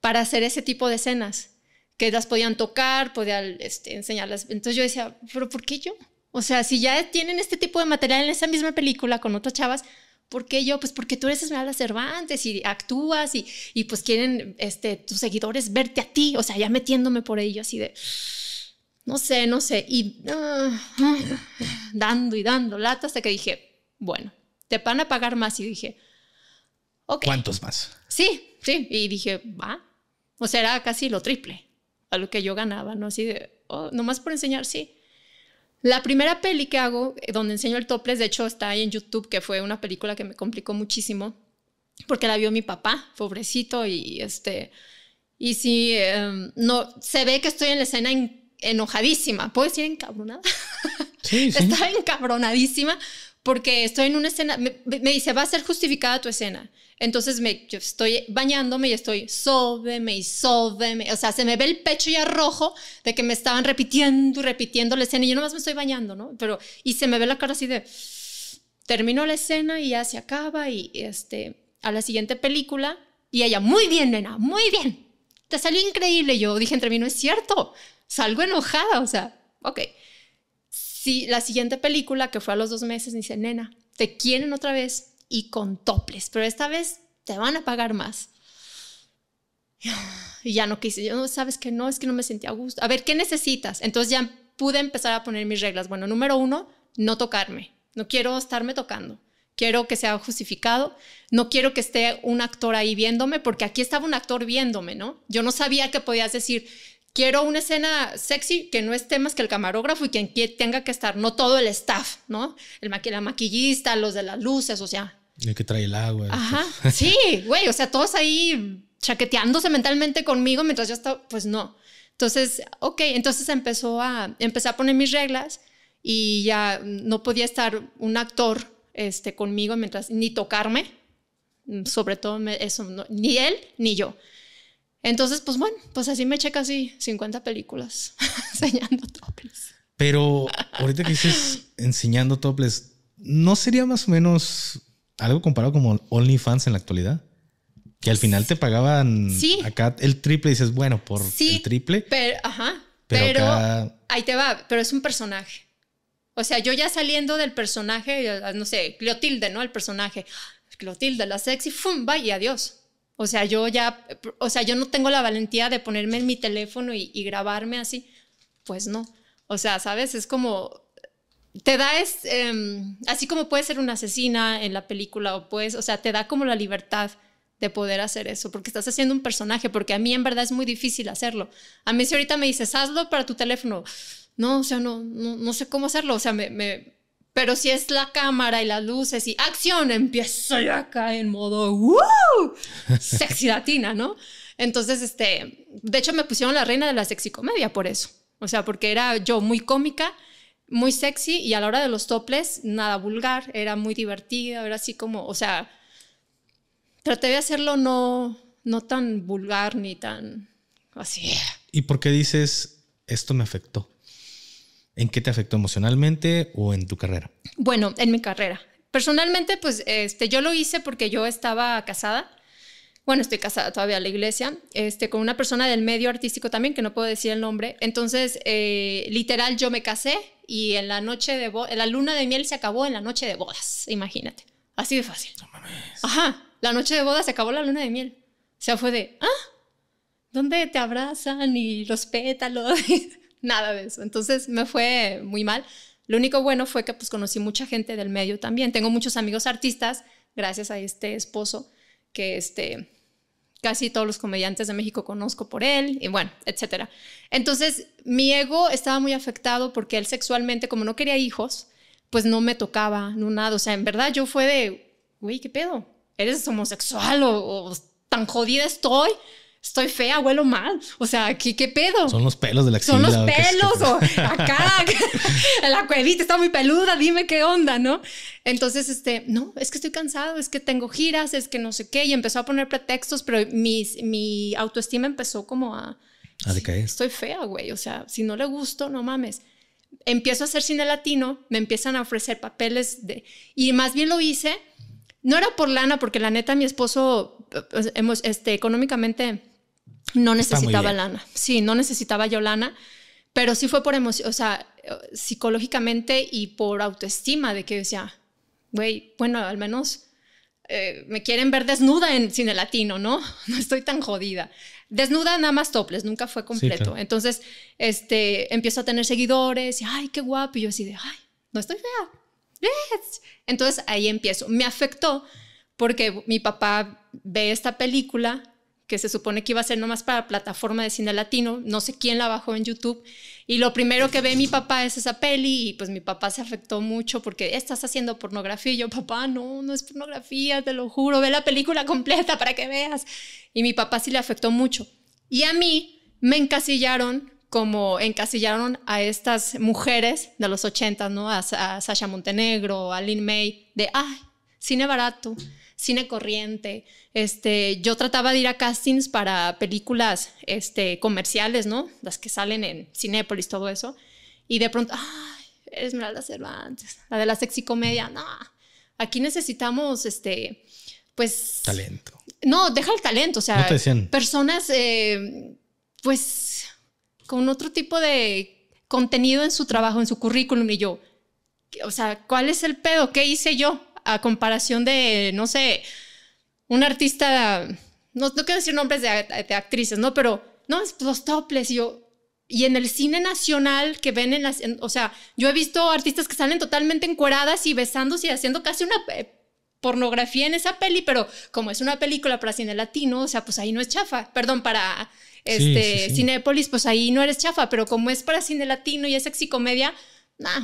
para hacer ese tipo de escenas, que las podían tocar, podían este, enseñarlas. Entonces yo decía, pero ¿por qué yo? O sea, si ya tienen este tipo de material en esa misma película con otras chavas, ¿Por qué yo? Pues porque tú eres Esmeralda Cervantes y actúas y, y, pues quieren este, tus seguidores verte a ti, o sea, ya metiéndome por ello así de no sé, no sé, y ah, dando y dando lata hasta que dije, bueno, te van a pagar más. Y dije, ok. ¿Cuántos más? Sí, sí, y dije, va. O sea, era casi lo triple a lo que yo ganaba, ¿no? Así de, oh, nomás por enseñar, sí. La primera peli que hago, eh, donde enseño el topless, de hecho está ahí en YouTube, que fue una película que me complicó muchísimo, porque la vio mi papá, pobrecito, y este, y si em, no, se ve que estoy en la escena en enojadísima, puedo decir encabronada. Sí, sí. Estaba encabronadísima porque estoy en una escena, me, dice, va a ser justificada tu escena. Entonces me, estoy bañándome y estoy, sóbeme y sóbeme. O sea, se me ve el pecho ya rojo de que me estaban repitiendo y repitiendo la escena. Y yo nomás me estoy bañando, ¿no? Pero, y se me ve la cara así de, terminó la escena y ya se acaba. Y este, a la siguiente película, y ella, muy bien, nena, muy bien. Te salió increíble. Yo dije entre mí, no es cierto salgo enojada, o sea, ok. Si la siguiente película, que fue a los dos meses, me dice, nena, te quieren otra vez y con toples, pero esta vez te van a pagar más. Y ya no quise, yo no sabes que no, es que no me sentía a gusto. A ver, ¿qué necesitas? Entonces ya pude empezar a poner mis reglas. Bueno, número uno, no tocarme. No quiero estarme tocando. Quiero que sea justificado. No quiero que esté un actor ahí viéndome, porque aquí estaba un actor viéndome, ¿no? Yo no sabía que podías decir, quiero una escena sexy que no esté más que el camarógrafo y quien tenga que estar, no todo el staff, ¿no? El la maquillista, los de las luces, o sea. El que trae el agua. Ajá. Sí, güey, o sea, todos ahí chaqueteándose mentalmente conmigo mientras yo estaba, pues no. Entonces, ok, entonces empezó a, empecé a poner mis reglas y ya no podía estar un actor este, conmigo mientras, ni tocarme, mm, sobre todo eso, ni él ni yo. Entonces, pues bueno, pues así me eché casi 50 películas enseñando toples. Pero ahorita que dices enseñando toples, ¿no sería más o menos algo comparado como OnlyFans en la actualidad? Que al final te pagaban acá el triple, dices, bueno, por el triple. Pero, ahí te va, pero es un personaje. O sea, yo ya saliendo del personaje, no sé, Clotilde, ¿no? El personaje. Ah, Clotilde, la sexy, ¡fum! Vaya, adiós. O sea, yo ya, o sea, yo no tengo la valentía de ponerme en mi teléfono y, grabarme así. Pues no. O sea, ¿sabes? Es como, te da es, em, así como puedes ser una asesina en la película o pues, o sea, te da como la libertad de poder hacer eso, porque estás haciendo un personaje, porque a mí en verdad es muy difícil hacerlo. A mí si ahorita me dices, hazlo para tu teléfono, no, o sea, no, no, sé cómo hacerlo, o sea, me, pero si es la cámara y las luces y acción, empiezo ya acá en modo ¡Woo! Sexy latina, ¿no? Entonces, este, de hecho me pusieron la reina de la sexy comedia por eso. O sea, porque era yo muy cómica, muy sexy y a la hora de los toples, nada vulgar, era muy divertida, era así como, o sea, traté de hacerlo no, no tan vulgar ni tan así. ¿Y por qué dices esto me afectó? ¿En qué te afectó emocionalmente o en tu carrera? Bueno, en mi carrera. Personalmente, pues este, yo lo hice porque yo estaba casada. Bueno, estoy casada todavía a la iglesia, este, con una persona del medio artístico también, que no puedo decir el nombre. Entonces, eh, literal, yo me casé y en la noche de la luna de miel se acabó en la noche de bodas, imagínate. Así de fácil. No mames. Ajá, la noche de bodas se acabó la luna de miel. O sea, fue de, ah, ¿dónde te abrazan y los pétalos? nada de eso. Entonces me fue muy mal. Lo único bueno fue que pues conocí mucha gente del medio también. Tengo muchos amigos artistas gracias a este esposo que este casi todos los comediantes de México conozco por él y bueno, etcétera. Entonces, mi ego estaba muy afectado porque él sexualmente como no quería hijos, pues no me tocaba, no nada, o sea, en verdad yo fue de, güey, ¿qué pedo? ¿Eres homosexual o tan jodida estoy? estoy fea, huelo mal. O sea, aquí qué pedo? Son los pelos de la axila. Son los pelos o, acá, la cuevita está muy peluda, dime qué onda, ¿no? Entonces, este, no, es que estoy cansado, es que tengo giras, es que no sé qué. Y empezó a poner pretextos, pero mi, autoestima empezó como a... A decaer. estoy fea, güey. O sea, si no le gusto, no mames empiezo a hacer cine latino, me empiezan a ofrecer papeles de... Y más bien lo hice, no era por lana, porque la neta mi esposo pues, este, económicamente no necesitaba lana. Sí, no necesitaba yo lana, pero sí fue por emoción, o sea, psicológicamente y por autoestima de que decía, güey, bueno, al menos eh, me quieren ver desnuda en cine latino, ¿no? No estoy tan jodida. Desnuda nada más toples, nunca fue completo. Entonces, este, empiezo a tener seguidores y, ay, qué guapo. Y yo así de, ay, no estoy fea. Entonces ahí empiezo. Me afectó porque mi papá ve esta película que se supone que iba a ser nomás para plataforma de cine latino, no sé quién la bajó en YouTube, y lo primero que ve mi papá es esa peli, y pues mi papá se afectó mucho porque estás haciendo pornografía, y yo, papá, no, no es pornografía, te lo juro, ve la película completa para que veas, y mi papá sí le afectó mucho, y a mí me encasillaron como encasillaron a estas mujeres de los 80, ¿no? A, a Sasha Montenegro, a Lynn May, de, ay, cine barato, cine corriente. Este, yo trataba de ir a castings para películas este, comerciales, ¿no? Las que salen en Cinépolis, todo eso. Y de pronto, ay, Esmeralda Cervantes, la de la sexy comedia, no. Aquí necesitamos, este, pues... Talento. No, deja el talento, o sea, personas, eh, pues, con otro tipo de contenido en su trabajo, en su currículum. Y yo, o sea, ¿cuál es el pedo? ¿Qué hice yo? a comparación de, no sé, un artista, no, quiero decir nombres de, actrices, ¿no? Pero, no, es los toples y yo... Y en el cine nacional que ven en o sea, yo he visto artistas que salen totalmente encueradas y besándose y haciendo casi una eh, pornografía en esa peli, pero como es una película para cine latino, o sea, pues ahí no es chafa. Perdón, para este pues ahí no eres chafa, pero como es para cine latino y es sexy comedia, nah.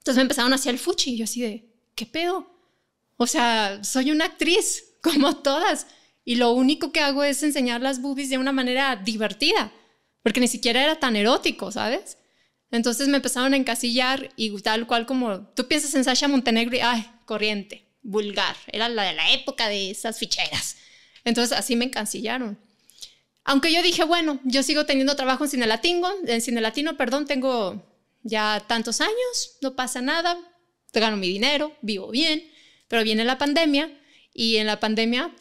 Entonces me empezaron hacia el fuchi y yo así de, ¿qué pedo? O sea, soy una actriz como todas y lo único que hago es enseñar las boobies de una manera divertida, porque ni siquiera era tan erótico, ¿sabes? Entonces me empezaron a encasillar y tal cual como tú piensas en Sasha Montenegro y, ay, corriente, vulgar, era la de la época de esas ficheras. Entonces así me encasillaron. Aunque yo dije, bueno, yo sigo teniendo trabajo en Cine Latino, en Cine Latino, perdón, tengo ya tantos años, no pasa nada, gano mi dinero, vivo bien, pero viene la pandemia y en la pandemia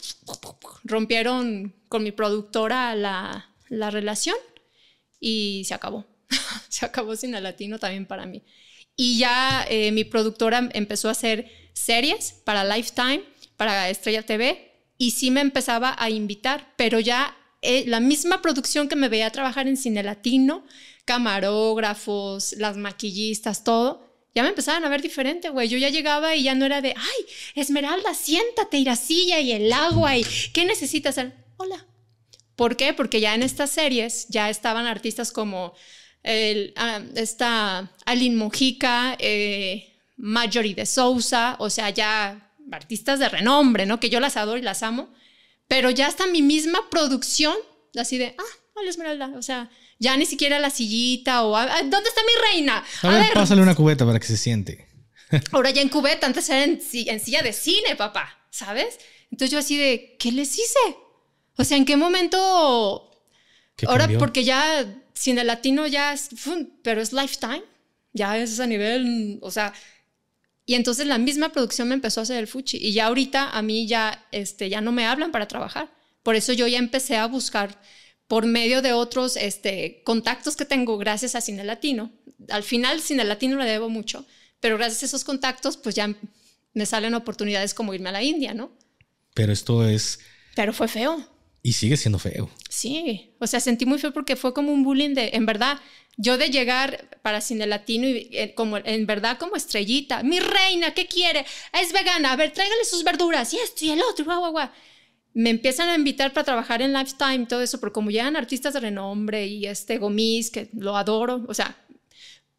rompieron con mi productora la, la relación y se acabó. se acabó Cine Latino también para mí. Y ya eh, mi productora empezó a hacer series para Lifetime, para Estrella TV, y sí me empezaba a invitar, pero ya eh, la misma producción que me veía trabajar en Cine Latino, camarógrafos, las maquillistas, todo, ya me empezaban a ver diferente, güey. Yo ya llegaba y ya no era de, ay, Esmeralda, siéntate y la silla y el agua y qué necesitas hacer. Hola. ¿Por qué? Porque ya en estas series ya estaban artistas como el, ah, esta alin Mojica, eh, de Sousa, o sea, ya artistas de renombre, ¿no? Que yo las adoro y las amo, pero ya hasta mi misma producción, así de, ah, hola Esmeralda, o sea, ya ni siquiera la sillita o... ¿Dónde está mi reina? A, ver, pásale una cubeta para que se siente. Ahora ya en cubeta, antes era en, silla de cine, papá, ¿sabes? Entonces yo así de, ¿qué les hice? O sea, ¿en qué momento? Ahora, porque ya cine latino ya es, pero es lifetime, ya es a nivel, o sea, y entonces la misma producción me empezó a hacer el fuchi y ya ahorita a mí ya, este, ya no me hablan para trabajar. Por eso yo ya empecé a buscar por medio de otros este, contactos que tengo gracias a Cine Latino. Al final, Cine Latino le debo mucho, pero gracias a esos contactos, pues ya me salen oportunidades como irme a la India, ¿no? Pero esto es... Pero fue feo. Y sigue siendo feo. Sí, o sea, sentí muy feo porque fue como un bullying de, en verdad, yo de llegar para Cine Latino y eh, como en verdad como estrellita, mi reina, ¿qué quiere? Es vegana, a ver, tráigale sus verduras y esto y el otro, guau, guau, guau me empiezan a invitar para trabajar en Lifetime, todo eso, pero como llegan artistas de renombre y este Gomis, que lo adoro, o sea,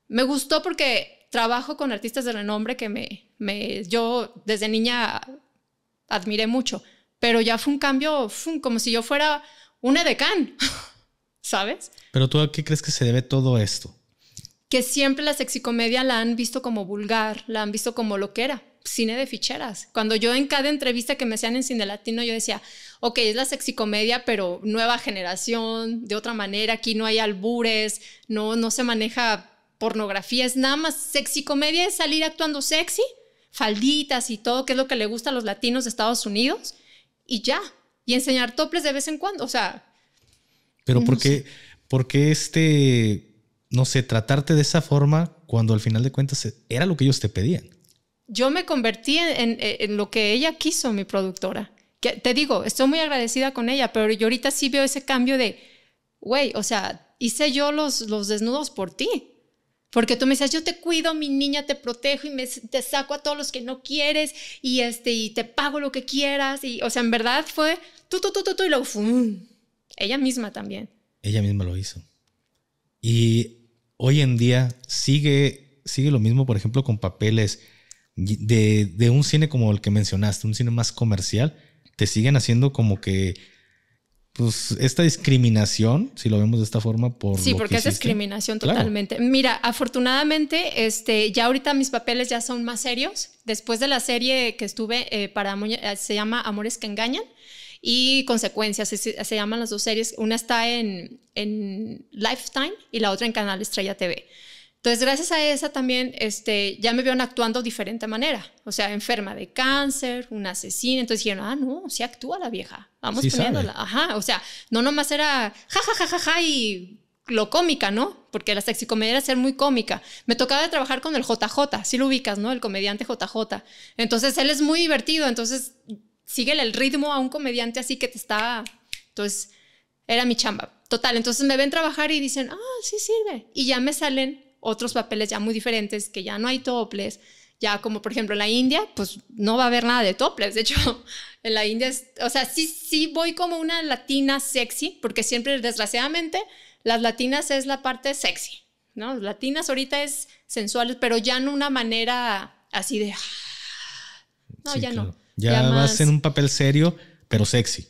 me gustó porque trabajo con artistas de renombre que me, me yo desde niña admiré mucho, pero ya fue un cambio, como si yo fuera una edecán, ¿sabes? Pero tú a qué crees que se debe todo esto? Que siempre la sexicomedia la han visto como vulgar, la han visto como lo que era cine de ficheras. Cuando yo en cada entrevista que me hacían en Cine Latino, yo decía, ok, es la sexicomedia, pero nueva generación, de otra manera, aquí no hay albures, no, no se maneja pornografía, es nada más sexicomedia, es salir actuando sexy, falditas y todo, que es lo que le gusta a los latinos de Estados Unidos, y ya, y enseñar toples de vez en cuando, o sea... Pero ¿por qué, porque este, no sé, tratarte de esa forma cuando al final de cuentas era lo que ellos te pedían? yo me convertí en, lo que ella quiso, mi productora. Que, te digo, estoy muy agradecida con ella, pero yo ahorita sí veo ese cambio de, güey, o sea, hice yo los, los desnudos por ti. Porque tú me decías, yo te cuido, mi niña, te protejo y me, te saco a todos los que no quieres y, este, y te pago lo que quieras. Y, o sea, en verdad fue tú, tú, tú, tú, y luego fue ella misma también. Ella misma lo hizo. Y hoy en día sigue, sigue lo mismo, por ejemplo, con papeles de, un cine como el que mencionaste, un cine más comercial, te siguen haciendo como que pues esta discriminación, si lo vemos de esta forma, por... Sí, porque es discriminación totalmente. Mira, afortunadamente, este, ya ahorita mis papeles ya son más serios. Después de la serie que estuve eh, para, eh, se llama Amores que engañan, y Consecuencias, se, llaman las dos series. Una está en Lifetime y la otra en Canal Estrella TV. Entonces, gracias a esa también este, ya me vieron actuando de diferente manera. O sea, enferma de cáncer, una asesina. Entonces dijeron, ah, no, sí actúa la vieja. Vamos poniéndola. Ajá. O sea, no nomás era ja, ja, ja, ja, ja y lo cómica, ¿no? Porque la sexicomedia era ser muy cómica. Me tocaba trabajar con el JJ, si lo ubicas, ¿no? El comediante JJ. Entonces, él es muy divertido. Entonces, síguele el ritmo a un comediante así que te está. Entonces, era mi chamba. Total. Entonces, me ven trabajar y dicen, ah, sí sirve. Y ya me salen otros papeles ya muy diferentes, que ya no hay toples, ya como por ejemplo en la India, pues no va a haber nada de toples, de hecho, en la India, es, o sea, sí, sí voy como una latina sexy, porque siempre, desgraciadamente, las latinas es la parte sexy, ¿no? Las latinas ahorita es sensuales, pero ya en una manera así de... Ah, no, ya no. Ya, vas en un papel serio, pero sexy.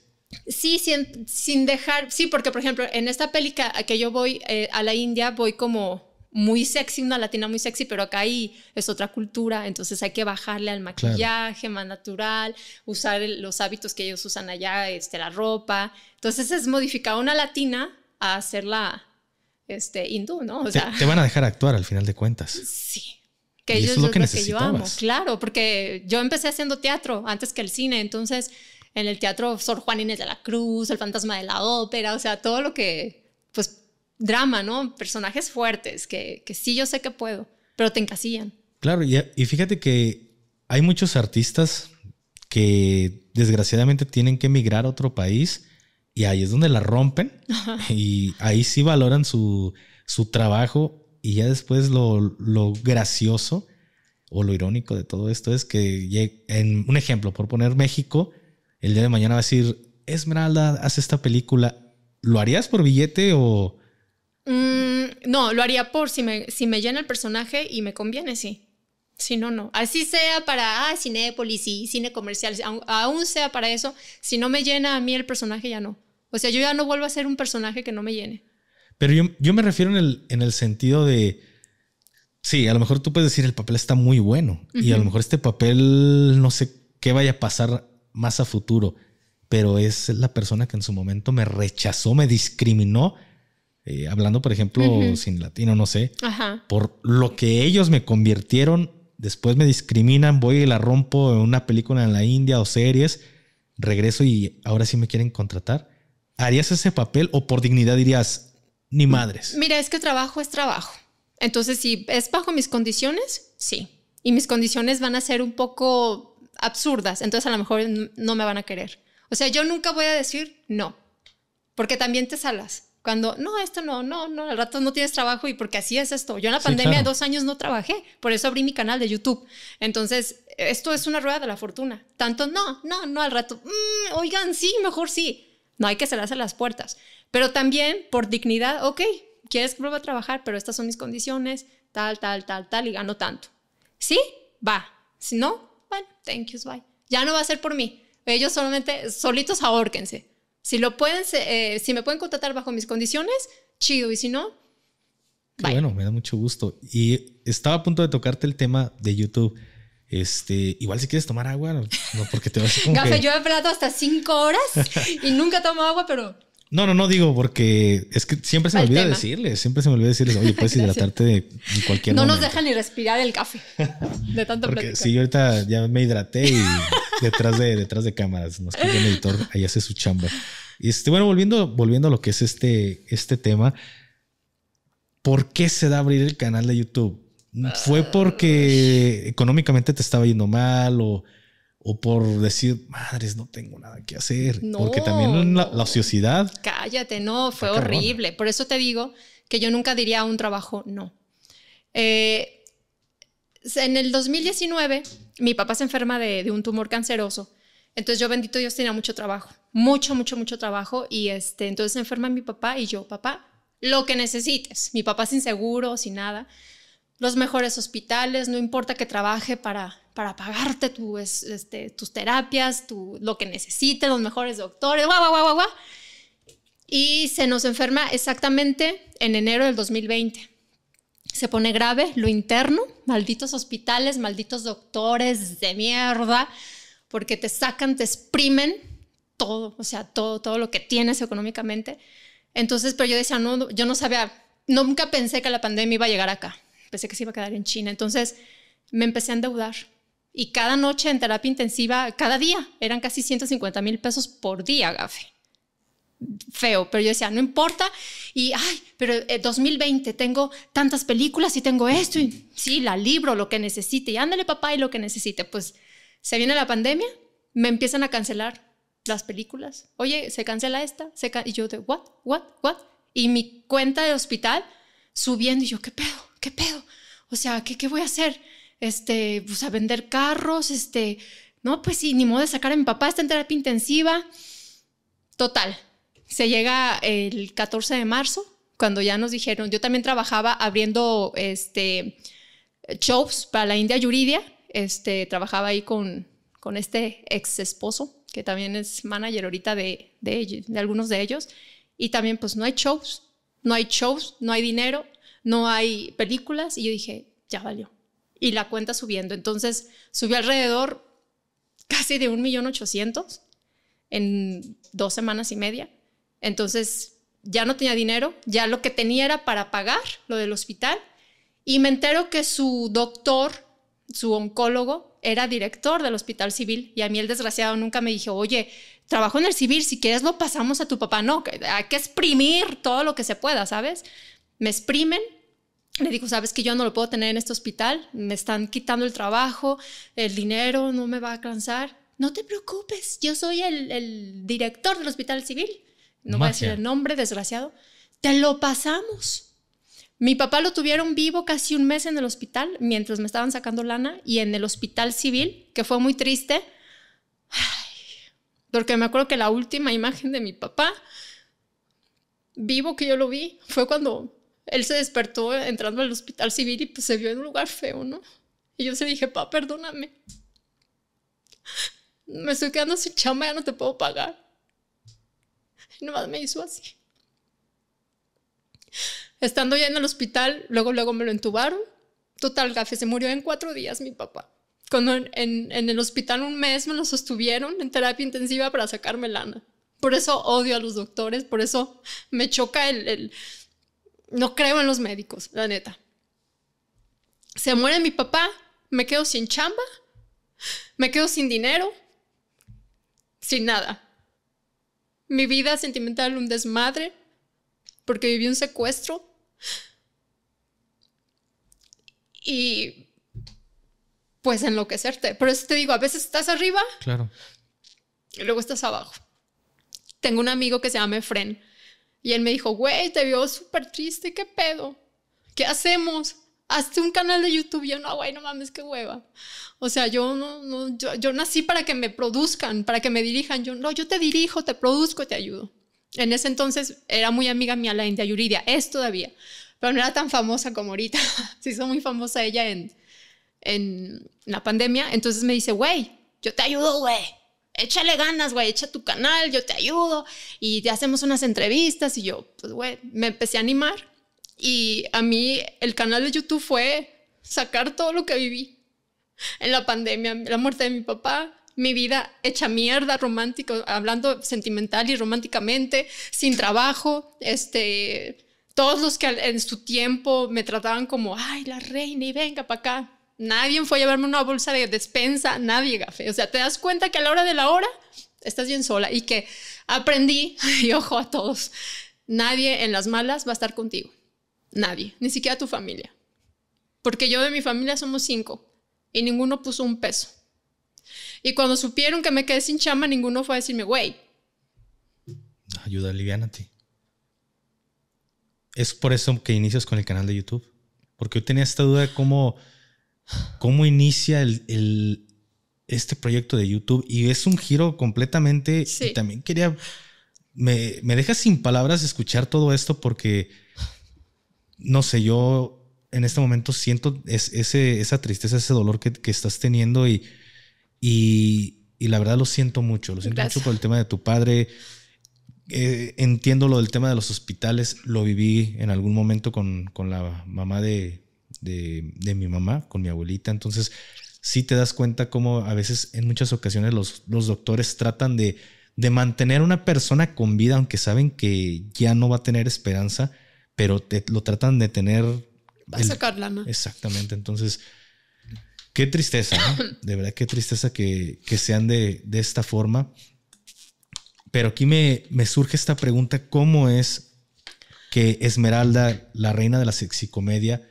Sí, sin, dejar, sí, porque por ejemplo, en esta película que, yo voy eh, a la India, voy como muy sexy, una latina muy sexy, pero acá ahí es otra cultura, entonces hay que bajarle al maquillaje más natural, usar los hábitos que ellos usan allá, este, la ropa. Entonces es modificar una latina a hacerla este, hindú, ¿no? O sea, te van a dejar actuar al final de cuentas. Sí, que ellos eso es lo, que, yo amo, claro, porque yo empecé haciendo teatro antes que el cine, entonces en el teatro Sor Juan Inés de la Cruz, El Fantasma de la Ópera, o sea, todo lo que pues drama, ¿no? Personajes fuertes que, sí yo sé que puedo, pero te encasillan. Claro, y, fíjate que hay muchos artistas que desgraciadamente tienen que emigrar a otro país y ahí es donde la rompen y ahí sí valoran su, su trabajo y ya después lo, lo, gracioso o lo irónico de todo esto es que en un ejemplo, por poner México, el día de mañana va a decir, Esmeralda, haz esta película, ¿lo harías por billete o, Mm, no, lo haría por si me, si me llena el personaje y me conviene, sí. Si no, no. Así sea para ah, de y cine comercial, aún, sea para eso, si no me llena a mí el personaje, ya no. O sea, yo ya no vuelvo a ser un personaje que no me llene. Pero yo, me refiero en el, sentido de. Sí, a lo mejor tú puedes decir el papel está muy bueno y a lo mejor este papel no sé qué vaya a pasar más a futuro, pero es la persona que en su momento me rechazó, me discriminó eh, hablando por ejemplo sin latino, no sé, por lo que ellos me convirtieron, después me discriminan, voy y la rompo en una película en la India o series, regreso y ahora sí me quieren contratar. ¿Harías ese papel o por dignidad dirías, ni madres? Mira, es que trabajo es trabajo. Entonces, si es bajo mis condiciones, sí. Y mis condiciones van a ser un poco absurdas, entonces a lo mejor no me van a querer. O sea, yo nunca voy a decir no, porque también te salas. Cuando, no, esto no, no, no, al rato no tienes trabajo y porque así es esto. Yo en la pandemia dos años no trabajé, por eso abrí mi canal de YouTube. Entonces, esto es una rueda de la fortuna. Tanto, no, no, no, al rato, mm, oigan, sí, mejor sí. No hay que cerrarse las puertas. Pero también por dignidad, ok, quieres que vuelva a trabajar, pero estas son mis condiciones, tal, tal, tal, tal, y gano tanto. ¿Sí? Va. Si no, bueno, thank you, bye. Ya no va a ser por mí. Ellos solamente, solitos ahorquense. Si lo pueden, eh, si me pueden contratar bajo mis condiciones, chido. Y si no, bueno, me da mucho gusto. Y estaba a punto de tocarte el tema de YouTube. Este, igual si quieres tomar agua, no, porque te vas a yo he hablado hasta cinco horas y nunca tomo agua, pero no, no, no digo porque es que siempre se me olvida decirles, siempre se me olvida decirles, oye, puedes hidratarte de, en cualquier No nos deja ni respirar el café de tanto porque, Sí, yo ahorita ya me hidraté y detrás de, detrás de cámaras, nos queda el editor, ahí hace su chamba. Y este, bueno, volviendo, volviendo a lo que es este, este tema, ¿por qué se da a abrir el canal de YouTube? ¿Fue porque ah. económicamente te estaba yendo mal o o por decir, madres, no tengo nada que hacer. Porque también la, ociosidad. Cállate, no, fue horrible. Por eso te digo que yo nunca diría un trabajo no. Eh, en el 2019, mi papá se enferma de, un tumor canceroso. Entonces yo, bendito Dios, tenía mucho trabajo. Mucho, mucho, mucho trabajo. Y este, entonces se enferma mi papá y yo, papá, lo que necesites. Mi papá sin seguro, sin nada. Los mejores hospitales, no importa que trabaje para para pagarte este, tus terapias, tu, lo que necesites, los mejores doctores, guau, guau, guau, guau. Y se nos enferma exactamente en enero del 2020. Se pone grave lo interno, malditos hospitales, malditos doctores de mierda, porque te sacan, te exprimen todo, o sea, todo, todo lo que tienes económicamente. Entonces, pero yo decía, no, yo no sabía, nunca pensé que la pandemia iba a llegar acá. Pensé que se iba a quedar en China. Entonces, me empecé a endeudar y cada noche en terapia intensiva, cada día, eran casi 150 mil pesos por día, Gafe. Feo, pero yo decía, no importa. Y, ay, pero 2020 eh, tengo tantas películas y tengo esto. Y, sí, la libro, lo que necesite. Y ándale, papá, y lo que necesite. Pues se viene la pandemia, me empiezan a cancelar las películas. Oye, se cancela esta. Se y yo de, what, what, what. Y mi cuenta de hospital subiendo. Y yo, ¿qué pedo? ¿Qué pedo? O sea, ¿qué, qué voy a hacer? este, pues a vender carros, este, no, pues sí, ni modo de sacar a mi papá, está en terapia intensiva. Total, se llega el 14 de marzo, cuando ya nos dijeron, yo también trabajaba abriendo este, shows para la India Yuridia, este, trabajaba ahí con, con este ex esposo, que también es manager ahorita de, de, de algunos de ellos, y también pues no hay shows, no hay shows, no hay dinero, no hay películas, y yo dije, ya valió y la cuenta subiendo. Entonces subió alrededor casi de un millón ochocientos en dos semanas y media. Entonces ya no tenía dinero, ya lo que tenía era para pagar lo del hospital y me entero que su doctor, su oncólogo, era director del hospital civil y a mí el desgraciado nunca me dijo, oye, trabajo en el civil, si quieres lo pasamos a tu papá. No, hay que exprimir todo lo que se pueda, ¿sabes? Me exprimen le dijo, sabes que yo no lo puedo tener en este hospital, me están quitando el trabajo, el dinero, no me va a alcanzar. No te preocupes, yo soy el, director del hospital civil. No voy a decir el nombre, desgraciado. Te lo pasamos. Mi papá lo tuvieron vivo casi un mes en el hospital mientras me estaban sacando lana y en el hospital civil, que fue muy triste, porque me acuerdo que la última imagen de mi papá vivo que yo lo vi fue cuando él se despertó entrando al hospital civil y pues se vio en un lugar feo, ¿no? Y yo se dije, pa, perdóname. Me estoy quedando sin chamba, ya no te puedo pagar. Y nomás me hizo así. Estando ya en el hospital, luego, luego me lo entubaron. Total, gafe, se murió en cuatro días mi papá. Cuando en, el hospital un mes me lo sostuvieron en terapia intensiva para sacarme lana. Por eso odio a los doctores, por eso me choca el, el no creo en los médicos, la neta. Se muere mi papá, me quedo sin chamba, me quedo sin dinero, sin nada. Mi vida sentimental un desmadre, porque viví un secuestro. Y pues enloquecerte. Por eso te digo, a veces estás arriba. Claro. Y luego estás abajo. Tengo un amigo que se llama Fren. Y él me dijo, güey, te vio súper triste, ¿qué pedo? ¿Qué hacemos? Hazte un canal de YouTube. Y yo, no, güey, no mames, qué hueva. O sea, yo no, no yo, nací para que me produzcan, para que me dirijan. Yo, no, yo te dirijo, te produzco, te ayudo. En ese entonces era muy amiga mía la India Yuridia, es todavía, pero no era tan famosa como ahorita. Se hizo muy famosa ella en, en la pandemia. Entonces me dice, güey, yo te ayudo, güey échale ganas, güey, echa tu canal, yo te ayudo y te hacemos unas entrevistas. Y yo, pues, güey, me empecé a animar. Y a mí el canal de YouTube fue sacar todo lo que viví en la pandemia, la muerte de mi papá, mi vida hecha mierda, romántico, hablando sentimental y románticamente, sin trabajo, este, todos los que en su tiempo me trataban como, ay, la reina y venga para acá. Nadie fue a llevarme una bolsa de despensa, nadie, gafe. O sea, te das cuenta que a la hora de la hora estás bien sola y que aprendí, y ojo a todos, nadie en las malas va a estar contigo. Nadie, ni siquiera tu familia. Porque yo de mi familia somos cinco y ninguno puso un peso. Y cuando supieron que me quedé sin chama, ninguno fue a decirme, güey. Ayuda, a ti Es por eso que inicias con el canal de YouTube. Porque yo tenía esta duda de cómo cómo inicia el, este proyecto de YouTube y es un giro completamente. Y también quería, me, me deja sin palabras escuchar todo esto porque, no sé, yo en este momento siento ese, esa tristeza, ese dolor que, estás teniendo y, y, la verdad lo siento mucho, lo siento mucho por el tema de tu padre. Eh, entiendo lo del tema de los hospitales, lo viví en algún momento con, con la mamá de, de, mi mamá con mi abuelita. Entonces, sí te das cuenta como a veces, en muchas ocasiones, los, los doctores tratan de, de mantener a una persona con vida, aunque saben que ya no va a tener esperanza, pero lo tratan de tener. Va a Exactamente. Entonces, qué tristeza, De verdad, qué tristeza que, sean de, esta forma. Pero aquí me, me, surge esta pregunta: ¿cómo es que Esmeralda, la reina de la sexicomedia,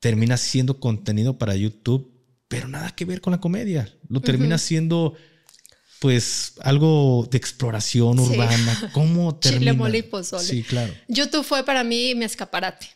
termina siendo contenido para YouTube, pero nada que ver con la comedia. Lo termina siendo pues algo de exploración urbana. ¿Cómo termina? Chile, molipo, Sí, claro. YouTube fue para mí mi escaparate.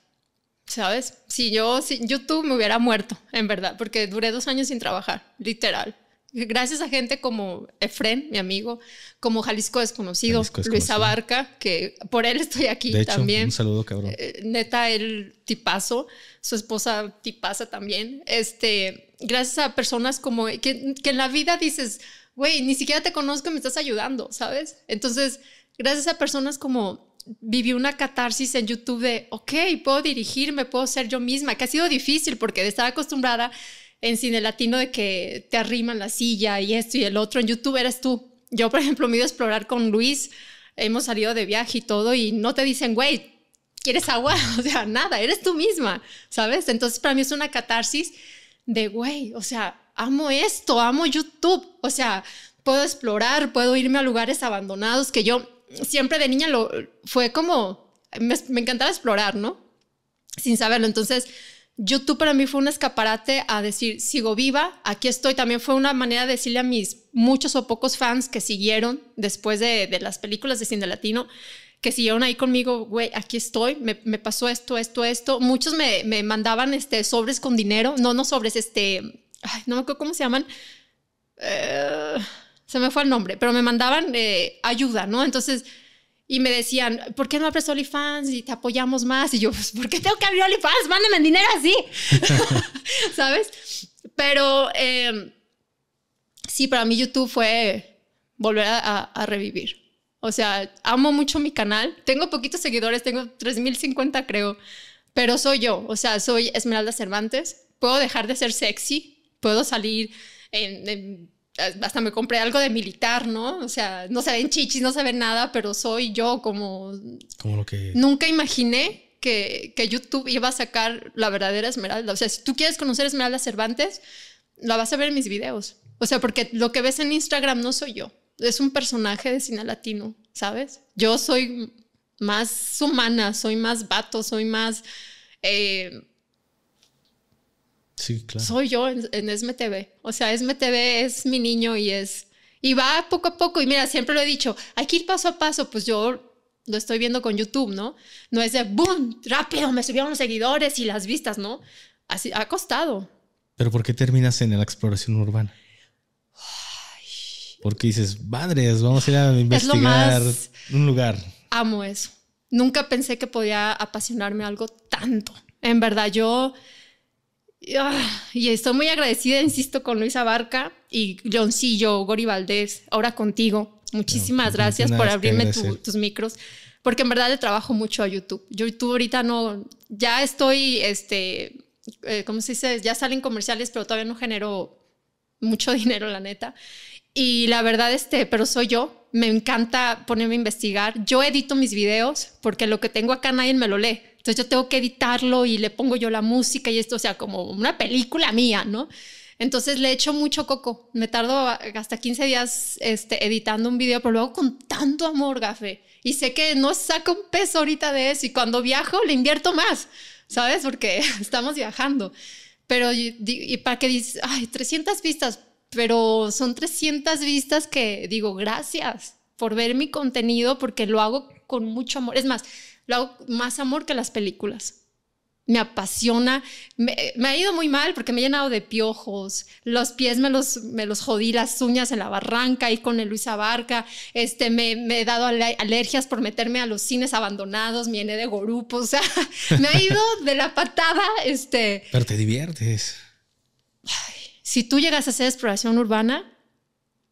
¿Sabes? Si yo, si YouTube me hubiera muerto, en verdad, porque duré dos años sin trabajar, literal. Gracias a gente como Efren, mi amigo, como Jalisco desconocido, conocido, Luis Abarca, que por él estoy aquí de hecho, también. Un saludo, cabrón. Eh, neta, el tipazo, su esposa tipaza también. Este, gracias a personas como que, que en la vida dices, güey, ni siquiera te conozco, me estás ayudando, ¿sabes? Entonces, gracias a personas como viví una catarsis en YouTube de, ok, puedo dirigirme, puedo ser yo misma, que ha sido difícil porque estaba acostumbrada en cine latino de que te arriman la silla y esto y el otro. En YouTube eres tú, yo, por ejemplo, me iba a explorar con Luis, hemos salido de viaje y todo, y no te dicen, güey, ¿quieres agua? O sea, nada, eres tú misma, ¿sabes? Entonces, para mí es una catarsis de, güey, o sea, amo esto, amo YouTube, o sea, puedo explorar, puedo irme a lugares abandonados que yo siempre de niña lo fue como, me encantaba explorar, ¿no? Sin saberlo. Entonces, YouTube para mí fue un escaparate a decir, sigo viva, aquí estoy. También fue una manera de decirle a mis muchos o pocos fans que siguieron después de, las películas de cine latino, que siguieron ahí conmigo, güey, aquí estoy, me, pasó esto, esto, esto. Muchos me, mandaban este, sobres con dinero, no, no sobres, este, no me acuerdo cómo se llaman. Eh, se me fue el nombre, pero me mandaban eh, ayuda, ¿no? Entonces y me decían, ¿por qué no abres OnlyFans y te apoyamos más? Y yo, pues, ¿por qué tengo que abrir OnlyFans? Mándame dinero así. ¿Sabes? Pero em, sí, para mí YouTube fue volver a, revivir. O sea, amo mucho mi canal. Tengo poquitos seguidores, tengo 3.050 creo. Pero soy yo, o sea, soy Esmeralda Cervantes. Puedo dejar de ser sexy, puedo salir en hasta me compré algo de militar, ¿no? O sea, no se ven chichis, no se nada, pero soy yo como... Como lo que... Nunca imaginé que, que, YouTube iba a sacar la verdadera Esmeralda. O sea, si tú quieres conocer Esmeralda Cervantes, la vas a ver en mis videos. O sea, porque lo que ves en Instagram no soy yo. Es un personaje de cine latino, ¿sabes? Yo soy más humana, soy más vato, soy más... Eh, Sí, claro. Soy yo en, SMTV. O sea, SMTV es mi niño y es. Y va poco a poco. Y mira, siempre lo he dicho, hay que ir paso a paso. Pues yo lo estoy viendo con YouTube, ¿no? No es de boom, rápido, me subieron los seguidores y las vistas, ¿no? Así ha costado. Pero ¿por qué terminas en la exploración urbana? Porque dices, madres, vamos a ir a investigar un lugar. Amo eso. Nunca pensé que podía apasionarme algo tanto. En verdad, yo Ah, y estoy muy agradecida, insisto, con Luisa Barca y Johncillo, Gori Valdés, ahora contigo. Muchísimas gracias por abrirme tus micros, porque en verdad le trabajo mucho a YouTube. YouTube ahorita no, ya estoy, este, eh, ¿cómo se dice? Ya salen comerciales, pero todavía no genero mucho dinero, la neta. Y la verdad, este, pero soy yo. Me encanta ponerme a investigar. Yo edito mis videos porque lo que tengo acá nadie me lo lee entonces yo tengo que editarlo y le pongo yo la música y esto, o sea, como una película mía, ¿no? Entonces le echo mucho coco. Me tardo hasta 15 días este, editando un video, pero lo hago con tanto amor, gafe. Y sé que no saco un peso ahorita de eso. Y cuando viajo, le invierto más, ¿sabes? Porque estamos viajando. Pero, y, para que dices, ay, 300 vistas, pero son 300 vistas que digo, gracias por ver mi contenido, porque lo hago con mucho amor. Es más, lo hago más amor que las películas. Me apasiona, me, ha ido muy mal porque me he llenado de piojos, los pies me los, me los jodí, las uñas en la barranca y con el Luis Abarca, este, me, he dado alergias por meterme a los cines abandonados, me llené de gorupos, o sea, me ha ido de la patada. Este. Pero te diviertes. si tú llegas a hacer exploración urbana,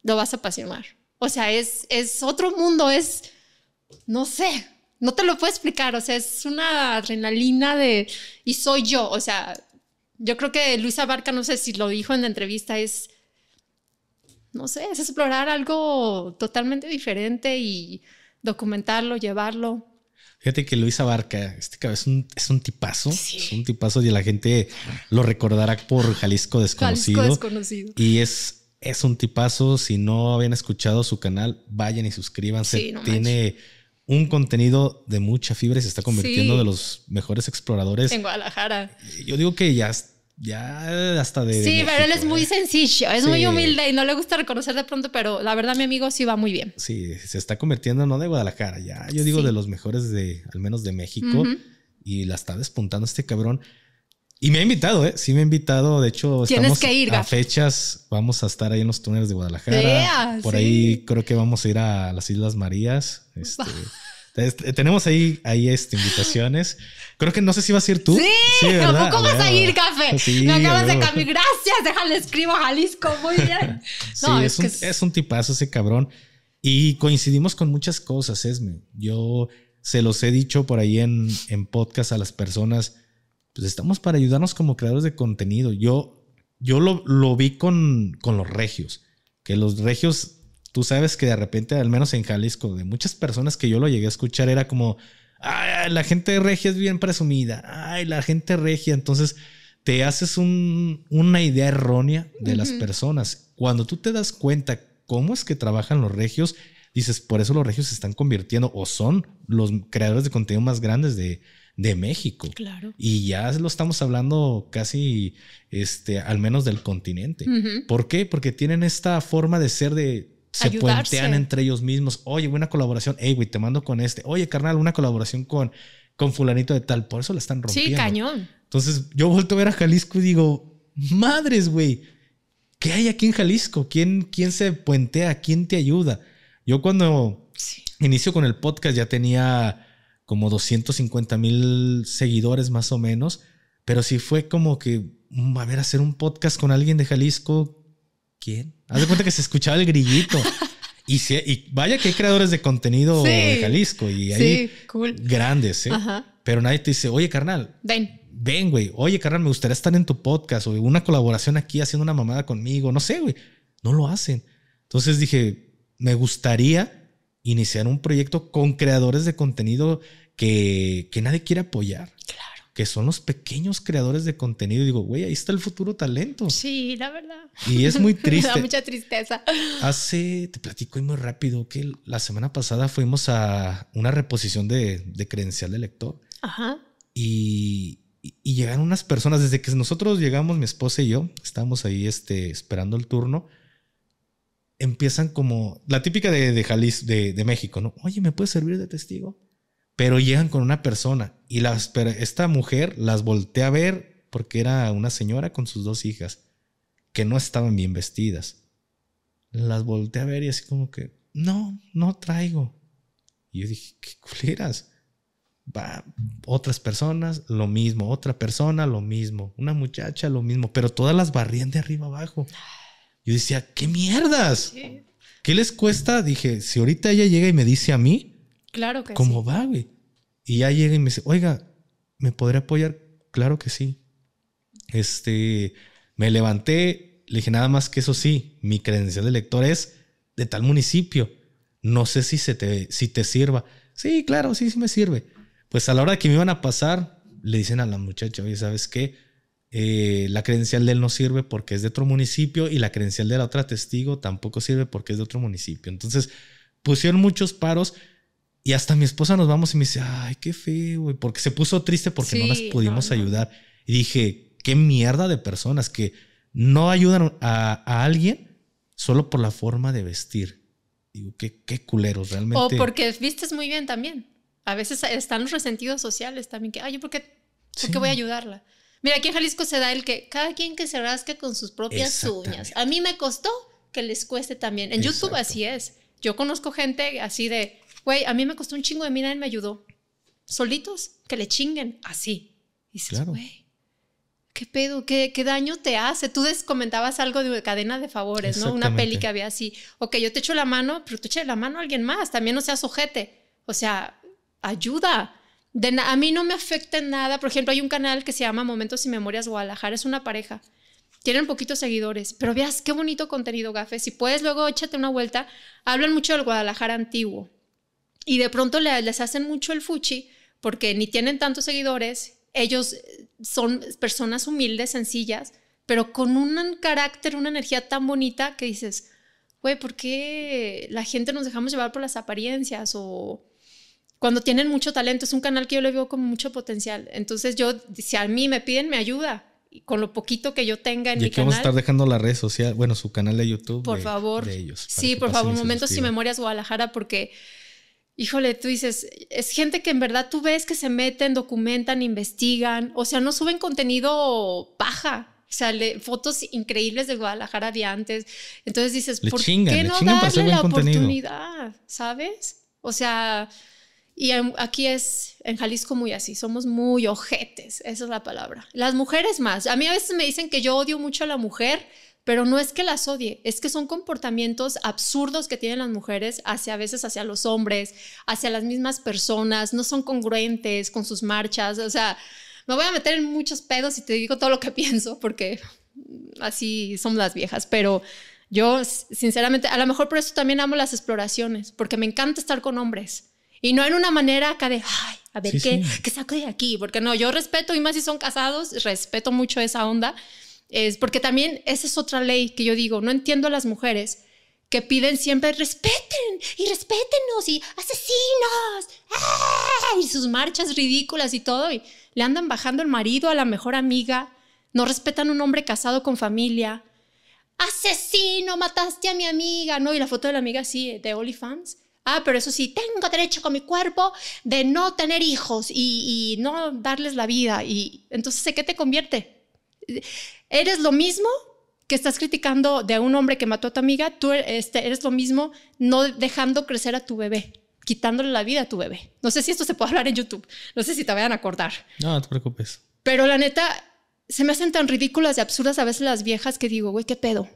lo vas a apasionar. O sea, es, es otro mundo, es, no sé, no te lo puedo explicar, o sea, es una adrenalina de, y soy yo, o sea, yo creo que Luisa Barca, no sé si lo dijo en la entrevista, es, no sé, es explorar algo totalmente diferente y documentarlo, llevarlo. Fíjate que Luisa Barca, este es es un tipazo, sí. es un tipazo y la gente lo recordará por Jalisco Desconocido. Jalisco Desconocido. Y es, es un tipazo, si no habían escuchado su canal, vayan y suscríbanse. Sí, no Tiene un contenido de mucha fibra y se está convirtiendo de los mejores exploradores. En Guadalajara. Yo digo que ya, ya hasta de... Sí, pero él es muy ¿eh? sencillo, es muy humilde y no le gusta reconocer de pronto, pero la verdad mi amigo sí va muy bien. Sí, se está convirtiendo no de Guadalajara, ya yo digo de los mejores de, al menos de México, y la está despuntando este cabrón. Y me ha invitado, ¿eh? Sí, me ha invitado. De hecho, a fechas. Vamos a estar ahí en los túneles de Guadalajara. Por ahí creo que vamos a ir a las Islas Marías. Este, eh, tenemos ahí, ahí este, invitaciones. Creo que no sé si vas a ir tú. Sí, tampoco vas a ir, café. Sí, me acabas de cambiar. Gracias, déjale escribo Jalisco. Muy bien. es, un, tipazo ese cabrón. Y coincidimos con muchas cosas, Esme. Yo se los he dicho por ahí en, en podcast a las personas pues estamos para ayudarnos como creadores de contenido. Yo, yo lo, vi con, con, los regios, que los regios, tú sabes que de repente, al menos en Jalisco, de muchas personas que yo lo llegué a escuchar, era como, ay, la gente regia es bien presumida, ay, la gente regia, entonces te haces una idea errónea de las personas. Cuando tú te das cuenta cómo es que trabajan los regios, dices, por eso los regios se están convirtiendo o son los creadores de contenido más grandes de, de México. Claro. Y ya lo estamos hablando casi, este, al menos del continente. ¿Por qué? Porque tienen esta forma de ser de se puentean entre ellos mismos. Oye, buena colaboración. Ey, güey, te mando con este. Oye, carnal, una colaboración con, con fulanito de tal. Por eso la están rompiendo. Sí, cañón. Entonces yo vuelto a ver a Jalisco y digo, madres, güey, ¿qué hay aquí en Jalisco? ¿Quién, quién se puentea? ¿Quién te ayuda? Yo cuando inicio con el podcast ya tenía como 250 mil seguidores más o menos, pero si fue como que, mm, a ver, hacer un podcast con alguien de Jalisco, ¿quién? Haz de cuenta que se escuchaba el grillito. Y, vaya que hay creadores de contenido de Jalisco y ahí sí, cool. grandes, ¿eh? Pero nadie te dice, oye, carnal. Ven. Ven, güey. Oye, carnal, me gustaría estar en tu podcast o una colaboración aquí haciendo una mamada conmigo. No sé, güey. No lo hacen. Entonces dije, me gustaría iniciar un proyecto con creadores de contenido que, nadie quiere apoyar. Claro que son los pequeños creadores de contenido. Y digo, güey, ahí está el futuro talento. Sí, la verdad. Y es muy triste. Me da mucha tristeza. Hace, te platico y muy rápido, que la semana pasada fuimos a una reposición de, credencial de lector. Ajá. Y, llegaron unas personas, desde que nosotros llegamos, mi esposa y yo, estábamos ahí este, esperando el turno empiezan como la típica de, de Jalisco, de, México, ¿no? Oye, ¿me puedes servir de testigo? Pero llegan con una persona y las, esta mujer las voltea a ver porque era una señora con sus dos hijas que no estaban bien vestidas. Las volteé a ver y así como que, no, no traigo. Y yo dije, ¿qué culeras? Va, otras personas, lo mismo, otra persona, lo mismo, una muchacha, lo mismo, pero todas las barrían de arriba abajo. Yo decía, ¿qué mierdas? ¿Qué? les cuesta? Dije, si ahorita ella llega y me dice a mí, claro que ¿cómo va, güey? Y ya llega y me dice, oiga, ¿me podré apoyar? Claro que sí. Este, me levanté, le dije nada más que eso sí, mi credencial de lector es de tal municipio. No sé si, se te, si te sirva. Sí, claro, sí, sí me sirve. Pues a la hora que me iban a pasar, le dicen a la muchacha, oye, ¿sabes qué? Eh, la credencial de él no sirve porque es de otro municipio y la credencial de la otra testigo tampoco sirve porque es de otro municipio. Entonces pusieron muchos paros y hasta mi esposa nos vamos y me dice, ay, qué feo, porque se puso triste porque no las pudimos ayudar. Y dije, qué mierda de personas que no ayudan a, alguien solo por la forma de vestir. Digo, qué, qué culeros realmente. O porque vistes muy bien también. A veces están los resentidos sociales también, que, ay, ¿por qué, por qué voy a ayudarla? Mira, aquí en Jalisco se da el que cada quien que se rasque con sus propias uñas. A mí me costó que les cueste también. En YouTube así es. Yo conozco gente así de, güey, a mí me costó un chingo de mí, nadie me ayudó. Solitos, que le chinguen, así. Y dices, güey, ¿qué pedo? ¿Qué, daño te hace? Tú comentabas algo de cadena de favores, ¿no? Una peli que había así. Ok, yo te echo la mano, pero tú eché la mano a alguien más. También no seas ojete. O sea, ayuda a mí no me afecta en nada. Por ejemplo, hay un canal que se llama Momentos y Memorias Guadalajara. Es una pareja. Tienen poquitos seguidores, pero veas qué bonito contenido, Gafe. Si puedes, luego échate una vuelta. Hablan mucho del Guadalajara antiguo. Y de pronto les hacen mucho el fuchi porque ni tienen tantos seguidores. Ellos eh, son personas humildes, sencillas, pero con un carácter, una energía tan bonita que dices, güey, ¿por qué la gente nos dejamos llevar por las apariencias? O cuando tienen mucho talento, es un canal que yo le veo con mucho potencial. Entonces yo, si a mí me piden, me ayuda con lo poquito que yo tenga en y mi ¿Y que vamos a estar dejando la red social, bueno, su canal de YouTube. Por favor. Sí, por favor, Momentos y Memorias Guadalajara, porque, híjole, tú dices, es gente que en verdad tú ves que se meten, documentan, investigan, o sea, no suben contenido paja. O sea, fotos increíbles de Guadalajara de antes. Entonces dices, ¿por qué no darle la oportunidad? ¿Sabes? O sea, y aquí es, en Jalisco muy así, somos muy ojetes, esa es la palabra. Las mujeres más. A mí a veces me dicen que yo odio mucho a la mujer, pero no es que las odie, es que son comportamientos absurdos que tienen las mujeres hacia a veces hacia los hombres, hacia las mismas personas, no son congruentes con sus marchas, o sea, me voy a meter en muchos pedos y te digo todo lo que pienso porque así son las viejas, pero yo sinceramente, a lo mejor por eso también amo las exploraciones, porque me encanta estar con hombres y no en una manera acá de, ay, a ver qué, qué saco de aquí, porque no, yo respeto, y más si son casados, respeto mucho esa onda, es porque también esa es otra ley que yo digo, no entiendo a las mujeres que piden siempre respeten y respétenos y asesinos ¡eh!", y sus marchas ridículas y todo y le andan bajando el marido a la mejor amiga, no respetan un hombre casado con familia. Asesino, mataste a mi amiga, ¿no? Y la foto de la amiga sí de OnlyFans. Ah, pero eso sí, tengo derecho con mi cuerpo de no tener hijos y, no darles la vida. Y entonces, qué te convierte? ¿Eres lo mismo que estás criticando de un hombre que mató a tu amiga? Tú este, eres lo mismo no dejando crecer a tu bebé, quitándole la vida a tu bebé. No sé si esto se puede hablar en YouTube. No sé si te vayan a acordar. No, no te preocupes. Pero la neta, se me hacen tan ridículas y absurdas a veces las viejas que digo, güey, ¿qué pedo?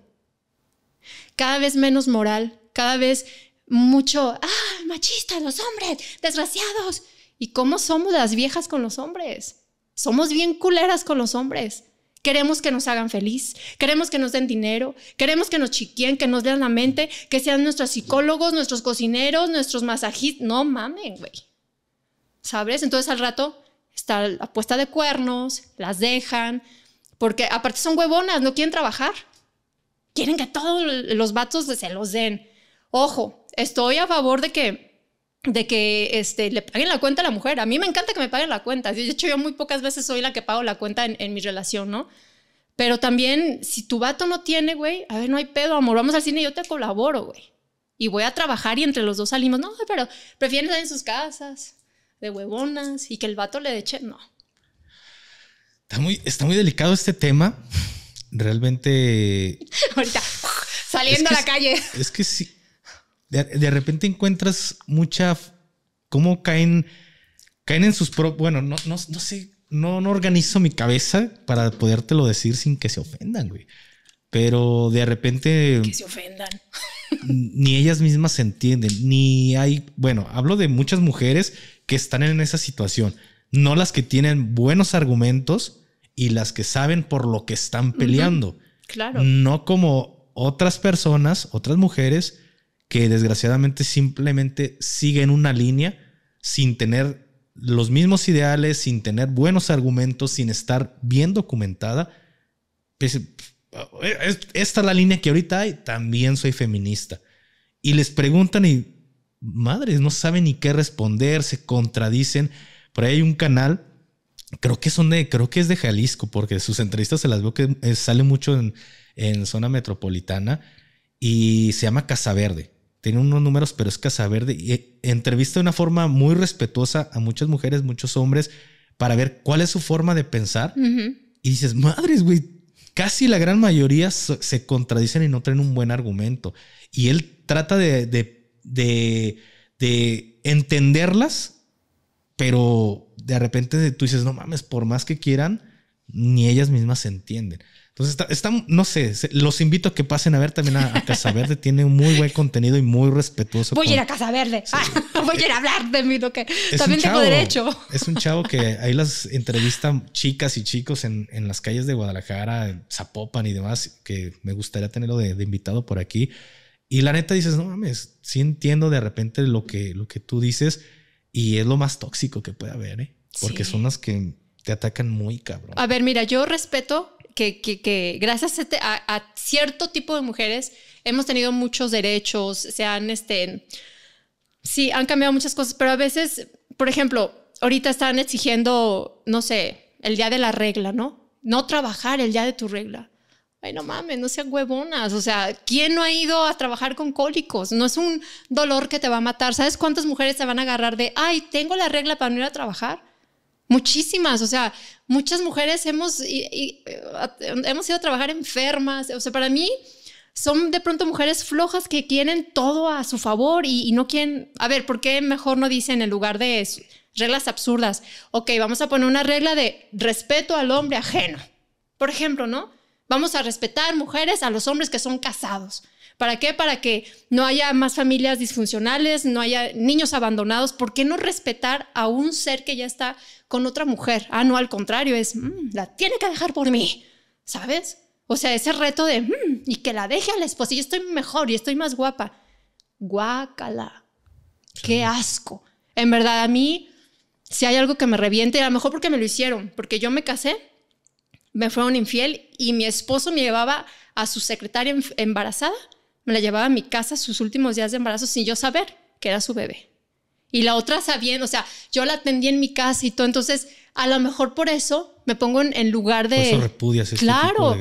Cada vez menos moral, cada vez mucho, ah, machistas, los hombres, desgraciados. ¿Y cómo somos las viejas con los hombres? Somos bien culeras con los hombres. Queremos que nos hagan feliz, queremos que nos den dinero, queremos que nos chiquien, que nos den la mente, que sean nuestros psicólogos, nuestros cocineros, nuestros masajistas. No mamen, güey. ¿Sabes? Entonces al rato está la puesta de cuernos, las dejan, porque aparte son huevonas, no quieren trabajar. Quieren que todos los vatos se los den. Ojo, estoy a favor de que de que este, le paguen la cuenta a la mujer. A mí me encanta que me paguen la cuenta. De hecho, yo muy pocas veces soy la que pago la cuenta en, mi relación, ¿no? Pero también, si tu vato no tiene, güey, a ver, no hay pedo, amor, vamos al cine, y yo te colaboro, güey. Y voy a trabajar y entre los dos salimos. No, pero prefieren estar en sus casas, de huevonas, y que el vato le deche, No. Está muy, está muy delicado este tema. Realmente. Ahorita, saliendo a la calle. Es que sí, de, repente encuentras mucha, cómo caen, caen en sus propios, bueno, no, no, no sé, no, no organizo mi cabeza para podértelo decir sin que se ofendan, güey. Pero de repente... Que se ofendan. ni ellas mismas se entienden, ni hay, bueno, hablo de muchas mujeres que están en esa situación, no las que tienen buenos argumentos y las que saben por lo que están peleando. Claro. No como otras personas, otras mujeres que desgraciadamente simplemente siguen una línea sin tener los mismos ideales, sin tener buenos argumentos, sin estar bien documentada. Pues, eh, esta es la línea que ahorita hay, también soy feminista. Y les preguntan y madres, no saben ni qué responder, se contradicen. Por ahí hay un canal, creo que son de, creo que es de Jalisco, porque sus entrevistas se las veo que salen mucho en, en zona metropolitana y se llama Casa Verde tenía unos números, pero es Verde. y entrevista de una forma muy respetuosa a muchas mujeres, muchos hombres, para ver cuál es su forma de pensar. Y dices, madres, güey, casi la gran mayoría se contradicen y no traen un buen argumento. Y él trata de, de, de entenderlas, pero de repente tú dices, no mames, por más que quieran, ni ellas mismas se entienden. Entonces, está, no sé, los invito a que pasen a ver también a, Casa Verde. Tiene muy buen contenido y muy respetuoso. Voy a ir a Casa Verde. Ah, voy a ir a hablar de mí, lo que también tengo derecho. Es un chavo que ahí las entrevista chicas y chicos en, en, las calles de Guadalajara, Zapopan y demás, que me gustaría tenerlo de, invitado por aquí. Y la neta dices, no mames, sí entiendo de repente lo que, lo que tú dices y es lo más tóxico que puede haber, ¿eh? Porque son las que te atacan muy cabrón. A ver, mira, yo respeto que, gracias este, a, cierto tipo de mujeres hemos tenido muchos derechos, se han, este, sí, han cambiado muchas cosas, pero a veces, por ejemplo, ahorita están exigiendo, no sé, el día de la regla, ¿no? No trabajar el día de tu regla. Ay, no mames, no sean huevonas. O sea, ¿quién no ha ido a trabajar con cólicos? No es un dolor que te va a matar. ¿Sabes cuántas mujeres te van a agarrar de, ay, tengo la regla para no ir a trabajar? Muchísimas, o sea, muchas mujeres hemos, eh, hemos ido a trabajar enfermas, o sea, para mí son de pronto mujeres flojas que quieren todo a su favor y, no quieren, a ver, ¿por qué mejor no dicen en lugar de reglas absurdas? Ok, vamos a poner una regla de respeto al hombre ajeno, por ejemplo, ¿no? Vamos a respetar mujeres a los hombres que son casados. ¿Para qué? Para que no haya más familias disfuncionales, no haya niños abandonados. ¿Por qué no respetar a un ser que ya está con otra mujer? Ah, no, al contrario, es, mm, la tiene que dejar por mí, ¿sabes? O sea, ese reto de, mm, y que la deje a la esposa, yo estoy mejor y estoy más guapa. Guácala. Qué asco. En verdad, a mí, si hay algo que me reviente, a lo mejor porque me lo hicieron, porque yo me casé, me fue un infiel y mi esposo me llevaba a su secretaria embarazada me la llevaba a mi casa sus últimos días de embarazo sin yo saber que era su bebé. Y la otra sabiendo, o sea, yo la atendí en mi casa y todo, entonces a lo mejor por eso me pongo en, lugar de... eso repudias este Claro.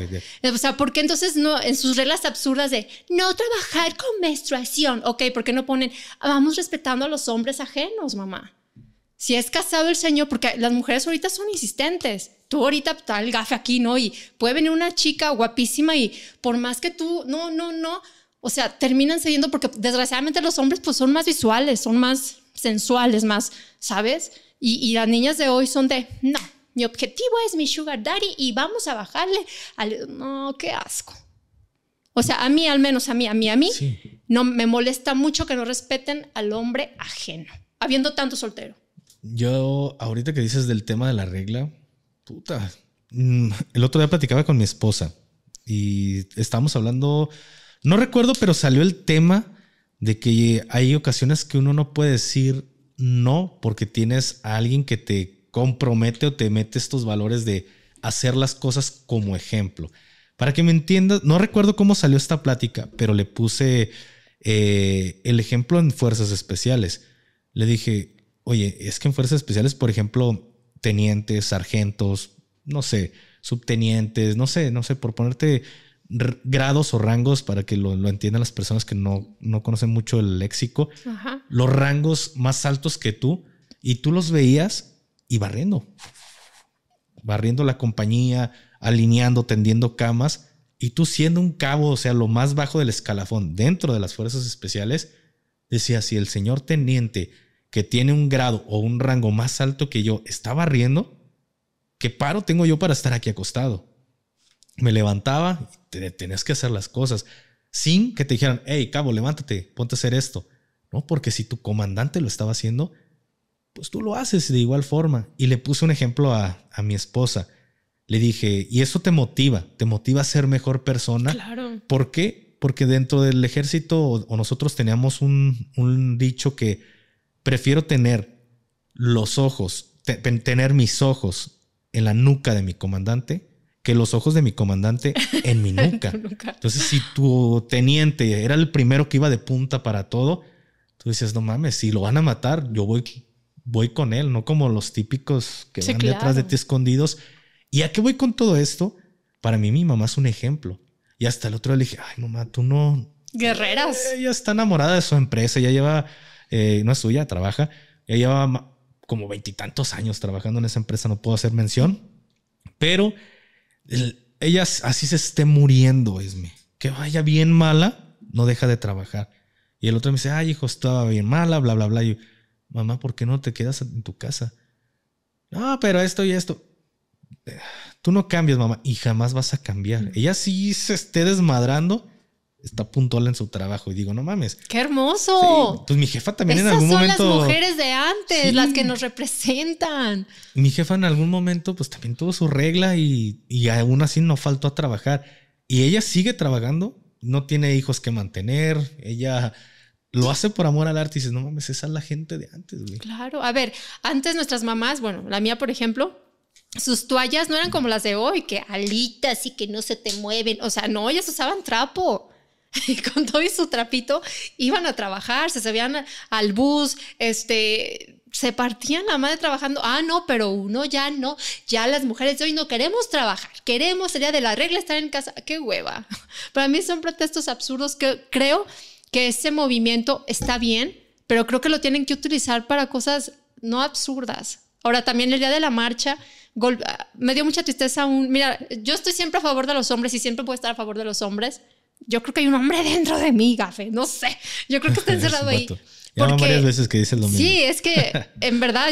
O sea, ¿por qué entonces no, en sus reglas absurdas de no trabajar con menstruación, ok, ¿por qué no ponen, vamos respetando a los hombres ajenos, mamá? Si es casado el señor, porque las mujeres ahorita son insistentes. Tú ahorita tal, el gafe aquí, ¿no? Y puede venir una chica guapísima y por más que tú, no, no, no, o sea, terminan cediendo porque desgraciadamente los hombres pues son más visuales, son más sensuales, más, ¿sabes? Y, las niñas de hoy son de, no, mi objetivo es mi sugar daddy y vamos a bajarle al... No, qué asco. O sea, a mí al menos, a mí, a mí, a mí, no me molesta mucho que no respeten al hombre ajeno, habiendo tanto soltero. Yo, ahorita que dices del tema de la regla, puta, mm, el otro día platicaba con mi esposa y estábamos hablando no recuerdo, pero salió el tema de que hay ocasiones que uno no puede decir no porque tienes a alguien que te compromete o te mete estos valores de hacer las cosas como ejemplo. Para que me entiendas, no recuerdo cómo salió esta plática, pero le puse eh, el ejemplo en fuerzas especiales. Le dije, oye, es que en fuerzas especiales, por ejemplo, tenientes, sargentos, no sé, subtenientes, no sé, no sé, por ponerte grados o rangos, para que lo, entiendan las personas que no, no conocen mucho el léxico, los rangos más altos que tú, y tú los veías y barriendo, barriendo la compañía, alineando, tendiendo camas, y tú siendo un cabo, o sea, lo más bajo del escalafón dentro de las fuerzas especiales, decía, si el señor teniente que tiene un grado o un rango más alto que yo está barriendo, ¿qué paro tengo yo para estar aquí acostado? me levantaba, y tenías que hacer las cosas sin que te dijeran, hey, cabo, levántate, ponte a hacer esto. No, porque si tu comandante lo estaba haciendo, pues tú lo haces de igual forma. Y le puse un ejemplo a, a mi esposa. Le dije, y eso te motiva, te motiva a ser mejor persona. Claro. ¿Por qué? Porque dentro del ejército o, nosotros teníamos un, dicho que prefiero tener los ojos, tener mis ojos en la nuca de mi comandante que los ojos de mi comandante en mi nuca. Entonces, si tu teniente era el primero que iba de punta para todo, tú dices, no mames, si lo van a matar, yo voy, voy con él, no como los típicos que van detrás de ti escondidos. ¿Y a qué voy con todo esto? Para mí, mi mamá es un ejemplo. Y hasta el otro día le dije, ay, mamá, tú no. Guerreras. Eh, ella está enamorada de su empresa, ya lleva, eh, no es suya, trabaja, Ella lleva como veintitantos años trabajando en esa empresa, no puedo hacer mención, pero ella así se esté muriendo, Esme. Que vaya bien mala, no deja de trabajar. Y el otro me dice, ay, hijo, estaba bien mala, bla, bla, bla. Y yo, mamá, ¿por qué no te quedas en tu casa? No, pero esto y esto. Eh, tú no cambias, mamá, y jamás vas a cambiar. Ella sí se esté desmadrando está puntual en su trabajo. Y digo, no mames. ¡Qué hermoso! Pues mi jefa también en algún momento. Son las mujeres de antes, las que nos representan. Mi jefa en algún momento, pues también tuvo su regla y, aún así no faltó a trabajar. Y ella sigue trabajando, no tiene hijos que mantener, ella lo hace por amor al arte y dices, no mames, esa es la gente de antes, Claro, a ver, antes nuestras mamás, bueno, la mía, por ejemplo, sus toallas no eran como las de hoy, que alitas y que no se te mueven, o sea, no, ellas usaban trapo. y con todo y su trapito iban a trabajar, se subían al bus, este, se partían la madre trabajando. Ah, no, pero uno ya no, ya las mujeres de hoy no queremos trabajar, queremos, el día de la regla estar en casa. ¡Qué hueva! Para mí son protestos absurdos que creo que ese movimiento está bien, pero creo que lo tienen que utilizar para cosas no absurdas. Ahora, también el día de la marcha, ah, me dio mucha tristeza un, mira, yo estoy siempre a favor de los hombres y siempre puedo estar a favor de los hombres, yo creo que hay un hombre dentro de mí, Gafe. No sé. Yo creo que está encerrado ahí. Porque, varias veces que dice lo mismo. Sí, es que en verdad,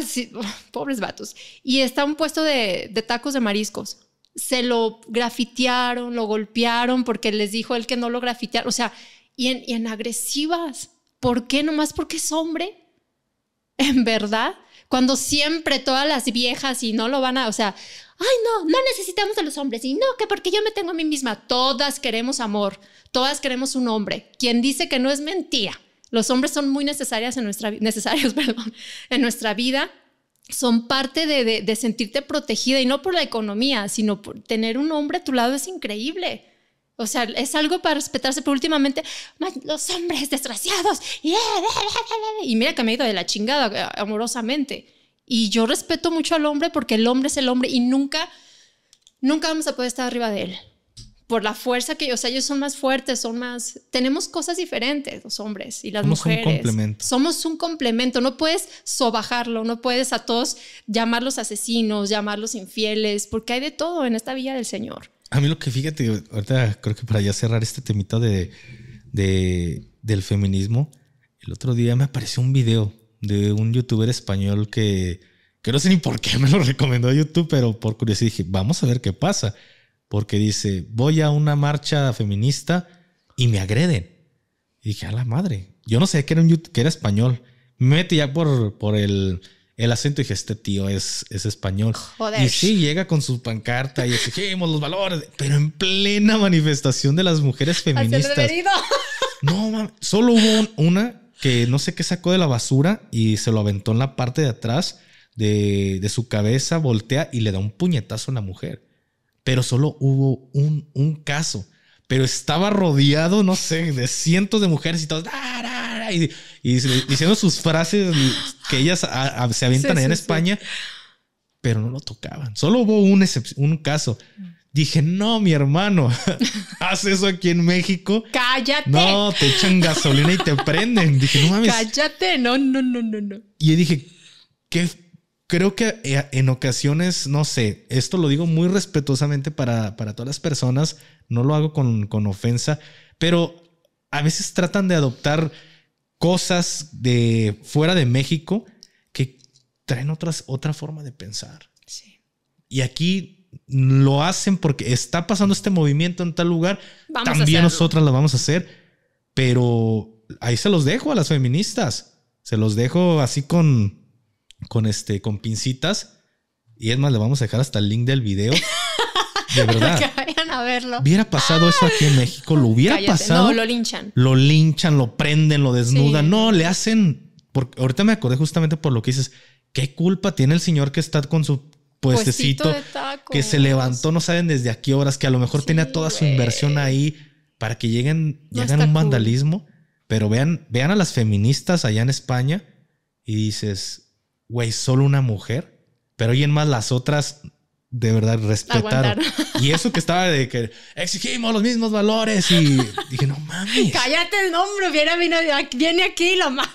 pobres vatos. Y está un puesto de, tacos de mariscos. Se lo grafitearon, lo golpearon porque les dijo él que no lo grafitearon. O sea, y en, y en agresivas. ¿Por qué? Nomás porque es hombre. En verdad. Cuando siempre todas las viejas y no lo van a, o sea, ay no, no necesitamos a los hombres y no, que porque yo me tengo a mí misma. Todas queremos amor, todas queremos un hombre. Quien dice que no es mentira. Los hombres son muy necesarias en nuestra, necesarios perdón, en nuestra vida son parte de, de, sentirte protegida y no por la economía, sino por tener un hombre a tu lado es increíble. O sea, es algo para respetarse, pero últimamente, los hombres desgraciados. Eh, y mira que me he ido de la chingada eh, amorosamente. Y yo respeto mucho al hombre porque el hombre es el hombre y nunca, nunca vamos a poder estar arriba de él. Por la fuerza que, o sea, ellos son más fuertes, son más. Tenemos cosas diferentes, los hombres y las mujeres. Somos un complemento. Somos un complemento. No puedes sobajarlo, no puedes a todos llamarlos asesinos, llamarlos infieles, porque hay de todo en esta villa del Señor. A mí lo que fíjate, ahorita creo que para ya cerrar este temita de, del feminismo, el otro día me apareció un video de un youtuber español que, que no sé ni por qué me lo recomendó YouTube, pero por curiosidad dije, vamos a ver qué pasa. Porque dice, voy a una marcha feminista y me agreden. Y dije, a la madre. Yo no sé que era, un, que era español. Me metí ya por, por el el acento. Y dije, este tío es, es español. Y sí, llega con su pancarta y exigimos los valores, pero en plena manifestación de las mujeres feministas. No, solo hubo una que no sé qué sacó de la basura y se lo aventó en la parte de atrás de, su cabeza, voltea y le da un puñetazo a la mujer. Pero solo hubo un, caso. Pero estaba rodeado, no sé, de cientos de mujeres y todas. ¡Ah, y, diciendo sus frases que ellas se avientan en España, pero no lo tocaban. Solo hubo un, caso. Dije, no, mi hermano, haz eso aquí en México. Cállate. No, te echan gasolina y te prenden. Dije, no mames. Cállate, no, no, no, no, no. Y dije, que Creo que eh, en ocasiones, no sé, esto lo digo muy respetuosamente para, para todas las personas, no lo hago con, con ofensa, pero a veces tratan de adoptar cosas de fuera de México que traen otras, otra forma de pensar. Y aquí lo hacen porque está pasando este movimiento en tal lugar. También nosotras lo vamos a hacer. Pero ahí se los dejo a las feministas. Se los dejo así con, con, este, con pincitas. Y es más, le vamos a dejar hasta el link del video De verdad. que vayan a verlo. Hubiera pasado eso aquí en México, lo hubiera pasado. No, lo linchan. Lo linchan, lo prenden, lo desnudan. No, le hacen. Porque ahorita me acordé justamente por lo que dices. ¿Qué culpa tiene el señor que está con su puestecito que se levantó, no saben desde a qué horas, que a lo mejor tenía toda su inversión ahí para que lleguen, no un vandalismo. Pero vean, vean a las feministas allá en España y dices, güey, solo una mujer. Pero en más las otras de verdad respetar. Y eso que estaba de que exigimos los mismos valores y dije, no mames. Cállate el nombre, viene, viene aquí y lo mata.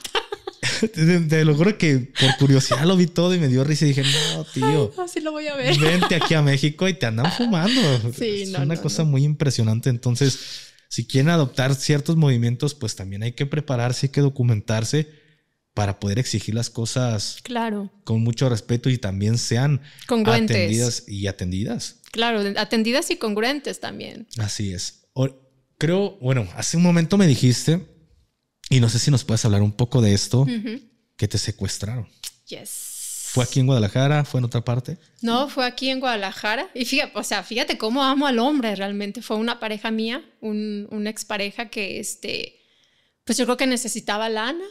Te, lo juro que por curiosidad lo vi todo y me dio risa y dije, no, tío. así lo voy a ver. Vente aquí a México y te andan fumando. es una cosa muy impresionante. Entonces, si quieren adoptar ciertos movimientos, pues también hay que prepararse, hay que documentarse para poder exigir las cosas claro. con mucho respeto y también sean congruentes. atendidas y atendidas. Claro, atendidas y congruentes también. Así es. creo, bueno, hace un momento me dijiste, y no sé si nos puedes hablar un poco de esto, que te secuestraron. Yes. ¿Fue aquí en Guadalajara? ¿Fue en otra parte? No, fue aquí en Guadalajara. Y fíjate, o sea, fíjate cómo amo al hombre realmente. Fue una pareja mía, un, una expareja que, este, pues yo creo que necesitaba lana,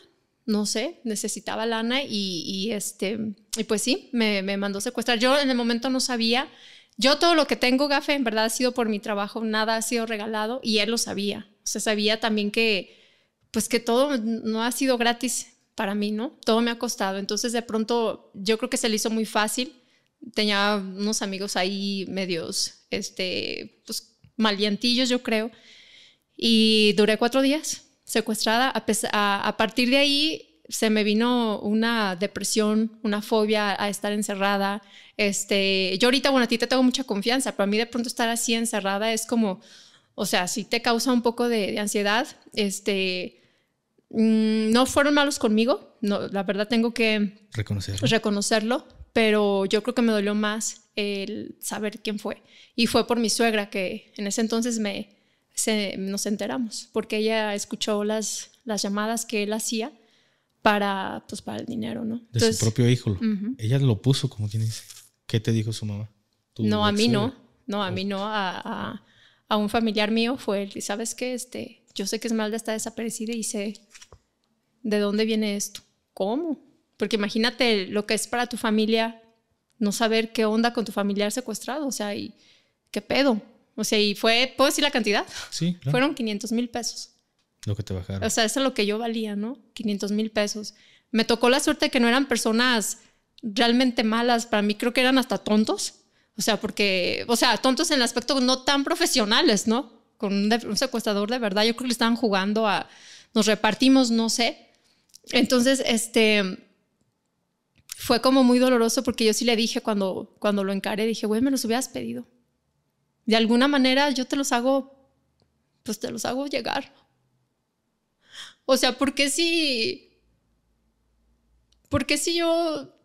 no sé, necesitaba lana y, este, y pues sí, me, me, mandó secuestrar. Yo en el momento no sabía. Yo todo lo que tengo, Gafe, en verdad ha sido por mi trabajo, nada ha sido regalado y él lo sabía. O sea, sabía también que, pues que todo no ha sido gratis para mí, ¿no? Todo me ha costado. Entonces, de pronto, yo creo que se le hizo muy fácil. Tenía unos amigos ahí medios, este, pues, maliantillos, yo creo. Y duré cuatro días secuestrada. A, partir de ahí se me vino una depresión, una fobia a estar encerrada. Este, yo ahorita, bueno, a ti te tengo mucha confianza, pero a mí de pronto estar así encerrada es como, o sea, si te causa un poco de, ansiedad. Este, mm, no fueron malos conmigo, no, la verdad tengo que reconocerlo. reconocerlo, pero yo creo que me dolió más el saber quién fue. Y fue por mi suegra que en ese entonces me, nos enteramos, porque ella escuchó las, las llamadas que él hacía para, pues, para el dinero, ¿no? De su propio hijo. Ella lo puso, como quien dice. ¿Qué te dijo su mamá? No a, mí no. no, a mí no. a un familiar mío fue él. ¿Sabes qué? Este, yo sé que Esmeralda está desaparecida y sé de dónde viene esto. ¿Cómo? Porque imagínate lo que es para tu familia no saber qué onda con tu familiar secuestrado. O sea, y qué pedo. O sea, y fue, ¿puedo decir la cantidad? Sí. Fueron 500 mil pesos. Lo que te bajaron. O sea, eso es lo que yo valía, ¿no? 500 mil pesos. Me tocó la suerte de que no eran personas realmente malas. Para mí creo que eran hasta tontos. O sea, porque, o sea, tontos en el aspecto no tan profesionales, ¿no? Con un, secuestrador de verdad. Yo creo que le estaban jugando a, nos repartimos, no sé. Entonces, este, fue como muy doloroso porque yo sí le dije cuando, cuando lo encaré, dije, güey, me los hubieras pedido de alguna manera yo te los hago, pues te los hago llegar. O sea, ¿por qué si, por qué si yo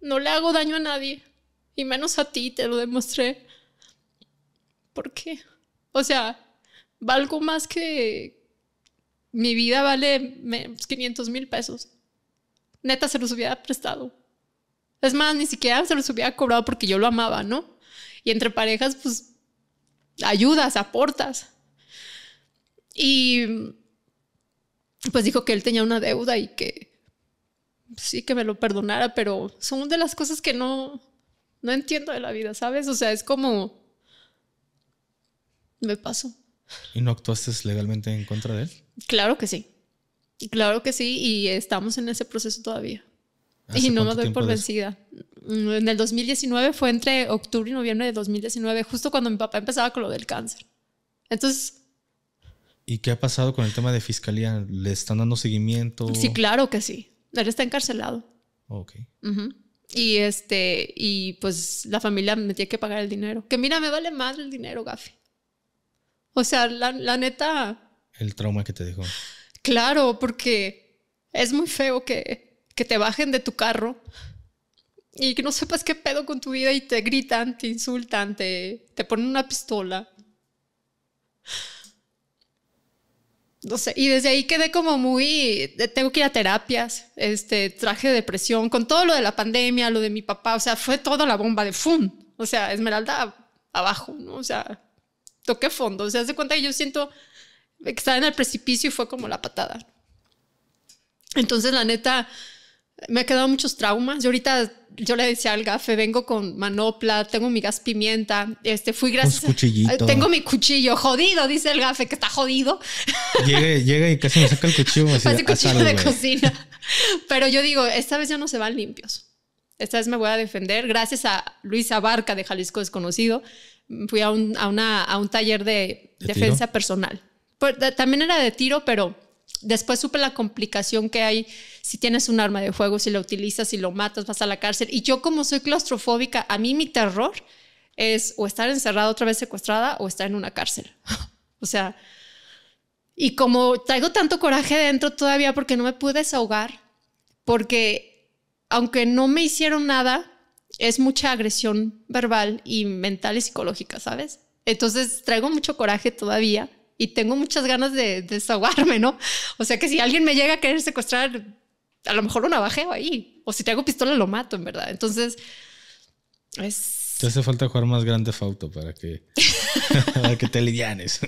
no le hago daño a nadie? Y menos a ti, te lo demostré. ¿Por qué? O sea, valgo más que mi vida vale 500 mil pesos. Neta, se los hubiera prestado. Es más, ni siquiera se los hubiera cobrado porque yo lo amaba, ¿no? Y entre parejas, pues ayudas, aportas. Y pues dijo que él tenía una deuda y que sí que me lo perdonara, pero son de las cosas que no, no entiendo de la vida, ¿sabes? O sea, es como... Me pasó. ¿Y no actuaste legalmente en contra de él? Claro que sí. Claro que sí, y estamos en ese proceso todavía. Y no me doy por vencida. Mm, en el 2019 fue entre octubre y noviembre de 2019, justo cuando mi papá empezaba con lo del cáncer. Entonces... ¿Y qué ha pasado con el tema de fiscalía? ¿Le están dando seguimiento? Sí, claro que sí. Él está encarcelado. Ok. Y este, y pues la familia me tiene que pagar el dinero. Que mira, me vale más el dinero, Gafi. O sea, la, la neta. El trauma que te dejó. Claro, porque es muy feo que que te bajen de tu carro y que no sepas qué pedo con tu vida y te gritan, te insultan, te, ponen una pistola. No sé, y desde ahí quedé como muy, tengo que ir a terapias, este, traje depresión, con todo lo de la pandemia, lo de mi papá, o sea, fue toda la bomba de ¡fum! o sea, Esmeralda abajo, ¿no? O sea, toqué fondo, o sea, cuenta que yo siento que estaba en el precipicio y fue como la patada. Entonces, la neta, me ha quedado muchos traumas. Yo ahorita, yo le decía al gafe, vengo con manopla, tengo mi gas pimienta, este, fui gracias. tengo mi cuchillo jodido, dice el gafe, que está jodido. Llega, y casi me saca el cuchillo. Así, ah, cuchillo de cocina. Pero yo digo, esta vez ya no se van limpios. Esta vez me voy a defender. Gracias a Luisa Barca, de Jalisco Desconocido, fui a un, una, a un taller de, defensa personal. también era de tiro, pero Después supe la complicación que hay si tienes un arma de fuego, si la utilizas, si lo matas, vas a la cárcel. Y yo como soy claustrofóbica, a mí mi terror es o estar encerrada otra vez secuestrada o estar en una cárcel. o sea, y como traigo tanto coraje dentro todavía porque no me pude desahogar, porque aunque no me hicieron nada, es mucha agresión verbal y mental y psicológica, ¿sabes? Entonces traigo mucho coraje todavía y tengo muchas ganas de, de desahogarme, ¿no? O sea que si alguien me llega a querer secuestrar, a lo mejor lo navajeo ahí. O si te hago pistola, lo mato, en verdad. Entonces, es... Te hace falta jugar más grande Fauto para que, para que te lidianes.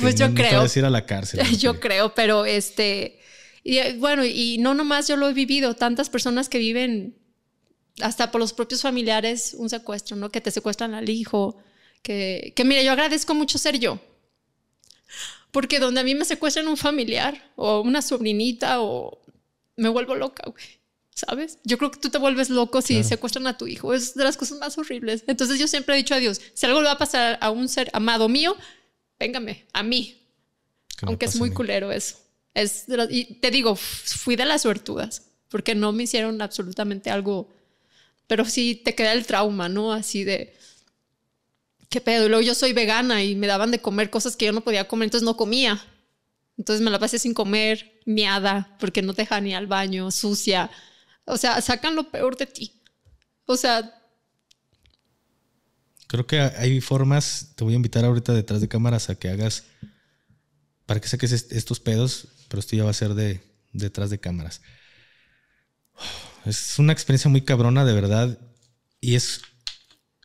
pues yo creo. No ir a la cárcel. Yo creo, pero este... Y, eh, bueno, y no nomás yo lo he vivido, tantas personas que viven hasta por los propios familiares un secuestro, ¿no? Que te secuestran al hijo, que, que mira, yo agradezco mucho ser yo, porque donde a mí me secuestran un familiar o una sobrinita o me vuelvo loca, ¿Sabes? Yo creo que tú te vuelves loco si secuestran a tu hijo. Es de las cosas más horribles. Entonces yo siempre he dicho a Dios, si algo le va a pasar a un ser amado mío, véngame, a mí. Aunque es muy culero eso. Es y te digo, fui de las suertudas, porque no me hicieron absolutamente algo, pero sí te queda el trauma, ¿no? Así de ¿qué pedo? Y luego yo soy vegana y me daban de comer cosas que yo no podía comer, entonces no comía. Entonces me la pasé sin comer, miada, porque no te deja ni al baño, sucia. O sea, sacan lo peor de ti. O sea... Creo que hay formas, te voy a invitar ahorita detrás de cámaras a que hagas, para que saques estos pedos, pero esto ya va a ser de detrás de cámaras. Es una experiencia muy cabrona, de verdad. Y es,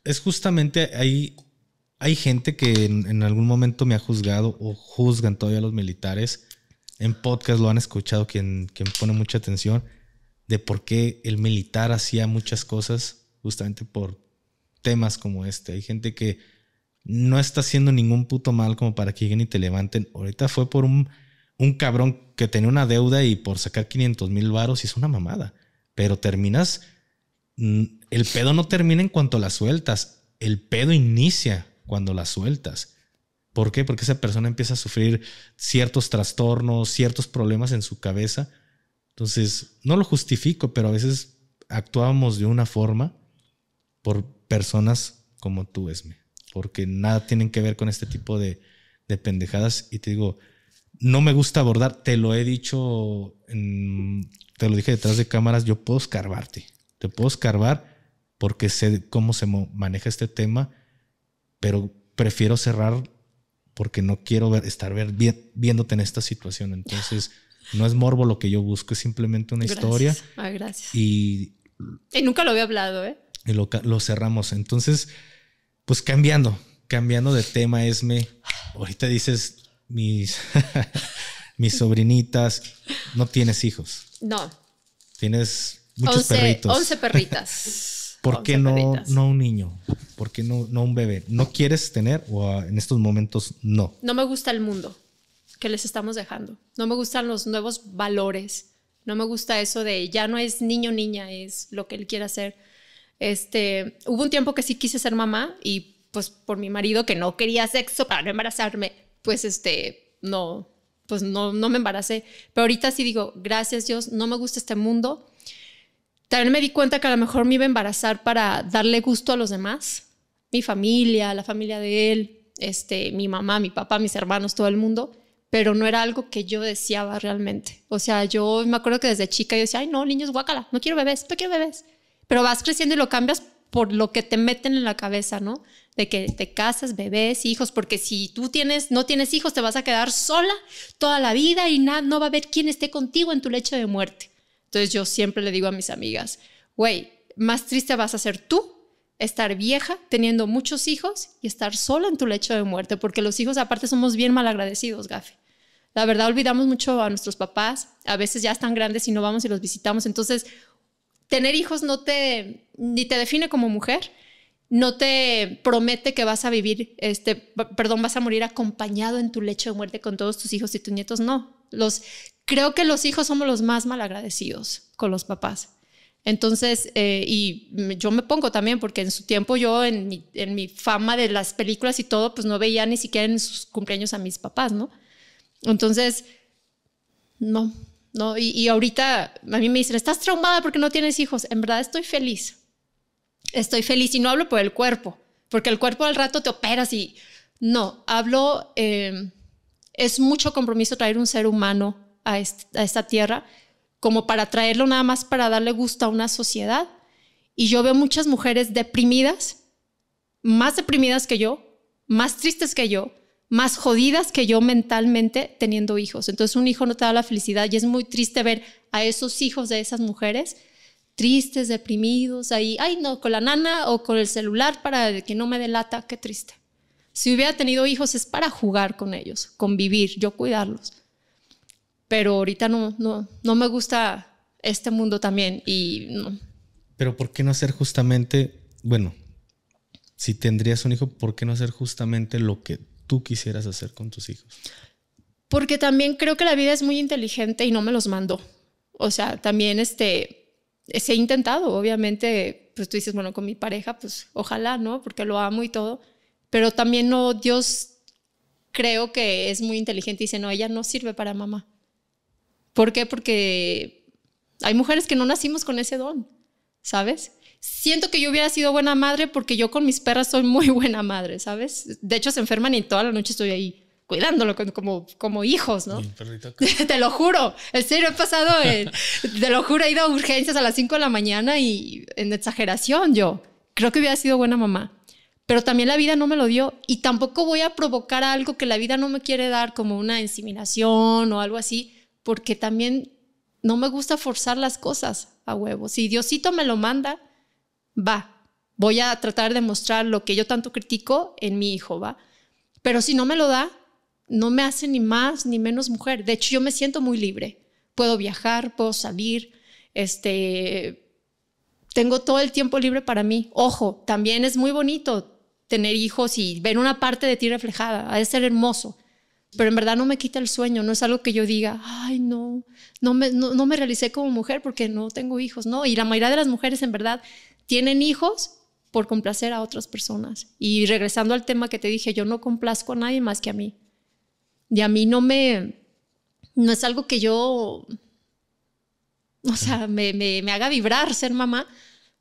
es justamente ahí hay gente que en, algún momento me ha juzgado o juzgan todavía los militares. En podcast lo han escuchado quien, pone mucha atención de por qué el militar hacía muchas cosas justamente por temas como este. Hay gente que no está haciendo ningún puto mal como para que lleguen y te levanten. Ahorita fue por un, cabrón que tenía una deuda y por sacar 500 mil varos y es una mamada. Pero terminas, mm, el pedo no termina en cuanto la sueltas, el pedo inicia cuando la sueltas. ¿Por qué? Porque esa persona empieza a sufrir ciertos trastornos, ciertos problemas en su cabeza. Entonces, no lo justifico, pero a veces actuábamos de una forma por personas como tú, Esme, porque nada tienen que ver con este tipo de, de pendejadas. Y te digo, no me gusta abordar, te lo he dicho, te lo dije detrás de cámaras, yo puedo escarbarte, te puedo escarbar porque sé cómo se maneja este tema pero prefiero cerrar porque no quiero estar viéndote en esta situación. Entonces, no es morbo lo que yo busco, es simplemente una historia. Ah, gracias. Y, nunca lo había hablado, ¿eh? Y lo, cerramos. Entonces, pues cambiando, cambiando de tema, Esme. Ahorita dices, mis, mis sobrinitas, no tienes hijos. No. Tienes muchos perritos. 11 perritas. ¿Por qué no, un niño? ¿Por qué no, no un bebé? ¿No quieres tener o en estos momentos no? No me gusta el mundo que les estamos dejando. No me gustan los nuevos valores. No me gusta eso de ya no es niño niña, es lo que él quiere hacer. Este, hubo un tiempo que sí quise ser mamá y pues por mi marido que no quería sexo para no embarazarme, pues este, no, pues no, no me embaracé. Pero ahorita sí digo, gracias Dios, no me gusta este mundo también me di cuenta que a lo mejor me iba a embarazar para darle gusto a los demás, mi familia, la familia de él, este, mi mamá, mi papá, mis hermanos, todo el mundo, pero no era algo que yo deseaba realmente. O sea, yo me acuerdo que desde chica yo decía, ay, no, niños, guácala, no quiero bebés, no quiero bebés. Pero vas creciendo y lo cambias por lo que te meten en la cabeza, ¿no? De que te casas, bebés, hijos, porque si tú tienes, no tienes hijos, te vas a quedar sola toda la vida y nada, no va a haber quien esté contigo en tu lecho de muerte. Entonces yo siempre le digo a mis amigas, güey, más triste vas a ser tú estar vieja, teniendo muchos hijos y estar sola en tu lecho de muerte, porque los hijos aparte somos bien malagradecidos, gafe. La verdad olvidamos mucho a nuestros papás, a veces ya están grandes y no vamos y los visitamos, entonces tener hijos no te ni te define como mujer, no te promete que vas a vivir este perdón, vas a morir acompañado en tu lecho de muerte con todos tus hijos y tus nietos, no. Los creo que los hijos somos los más malagradecidos con los papás. Entonces, eh, y yo me pongo también, porque en su tiempo yo, en mi, fama de las películas y todo, pues no veía ni siquiera en sus cumpleaños a mis papás, ¿no? Entonces, no, no. Y, ahorita a mí me dicen, estás traumada porque no tienes hijos. En verdad estoy feliz. Estoy feliz y no hablo por el cuerpo, porque el cuerpo al rato te operas y no, hablo, eh, es mucho compromiso traer un ser humano a, esta tierra como para traerlo nada más para darle gusto a una sociedad. Y yo veo muchas mujeres deprimidas, más deprimidas que yo, más tristes que yo, más jodidas que yo mentalmente teniendo hijos. Entonces un hijo no te da la felicidad y es muy triste ver a esos hijos de esas mujeres tristes, deprimidos, ahí, ay no, con la nana o con el celular para que no me delata, qué triste. Si hubiera tenido hijos es para jugar con ellos, convivir, yo cuidarlos pero ahorita no, no, no me gusta este mundo también y no. Pero ¿por qué no hacer justamente, bueno, si tendrías un hijo, ¿por qué no hacer justamente lo que tú quisieras hacer con tus hijos? Porque también creo que la vida es muy inteligente y no me los mando. O sea, también este, se he intentado, obviamente, pues tú dices, bueno, con mi pareja, pues ojalá, ¿no? Porque lo amo y todo. Pero también no, Dios creo que es muy inteligente y dice, no, ella no sirve para mamá. ¿Por qué? Porque hay mujeres que no nacimos con ese don, ¿sabes? Siento que yo hubiera sido buena madre porque yo con mis perras soy muy buena madre, ¿sabes? De hecho, se enferman y toda la noche estoy ahí cuidándolo como, como hijos, ¿no? te lo juro, el serio, he pasado, te lo juro, he ido a urgencias a las 5 de la mañana y en exageración yo, creo que hubiera sido buena mamá, pero también la vida no me lo dio y tampoco voy a provocar algo que la vida no me quiere dar, como una inseminación o algo así, porque también no me gusta forzar las cosas a huevo. Si Diosito me lo manda, va, voy a tratar de mostrar lo que yo tanto critico en mi hijo, va. Pero si no me lo da, no me hace ni más ni menos mujer. De hecho, yo me siento muy libre. Puedo viajar, puedo salir, este, tengo todo el tiempo libre para mí. Ojo, también es muy bonito tener hijos y ver una parte de ti reflejada. Ha de ser hermoso pero en verdad no me quita el sueño, no es algo que yo diga, ay, no, no me, no, me realicé como mujer porque no tengo hijos, no. Y la mayoría de las mujeres en verdad tienen hijos por complacer a otras personas. Y regresando al tema que te dije, yo no complazco a nadie más que a mí. Y a mí no me, no es algo que yo, o sea, me, me, me haga vibrar ser mamá,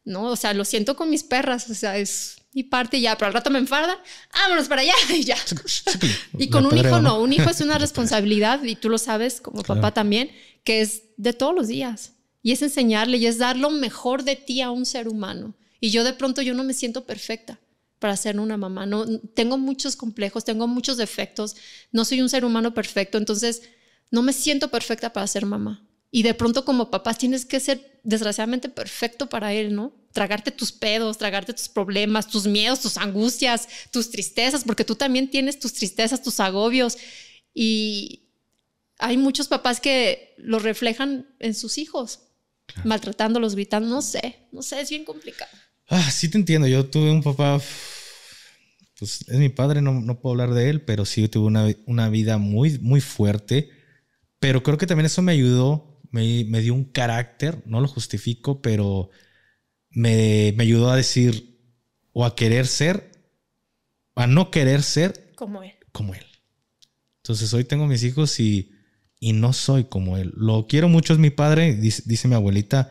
¿no? O sea, lo siento con mis perras, o sea, es, y parte ya, pero al rato me enfarda, vámonos para allá y ya. y con un hijo no, un hijo es una responsabilidad y tú lo sabes como papá también, que es de todos los días. Y es enseñarle y es dar lo mejor de ti a un ser humano. Y yo de pronto yo no me siento perfecta para ser una mamá. No, tengo muchos complejos, tengo muchos defectos, no soy un ser humano perfecto, entonces no me siento perfecta para ser mamá. Y de pronto como papá tienes que ser desgraciadamente perfecto para él, ¿no? Tragarte tus pedos, tragarte tus problemas, tus miedos, tus angustias, tus tristezas, porque tú también tienes tus tristezas, tus agobios. Y hay muchos papás que lo reflejan en sus hijos, maltratándolos, gritando, no sé, no sé, es bien complicado. Ah, sí te entiendo, yo tuve un papá, pues es mi padre, no, no puedo hablar de él, pero sí tuve una, una vida muy, muy fuerte, pero creo que también eso me ayudó me, dio un carácter, no lo justifico, pero me, ayudó a decir o a querer ser, a no querer ser como él. Como él. Entonces hoy tengo mis hijos y, y no soy como él. Lo quiero mucho, es mi padre, dice, mi abuelita,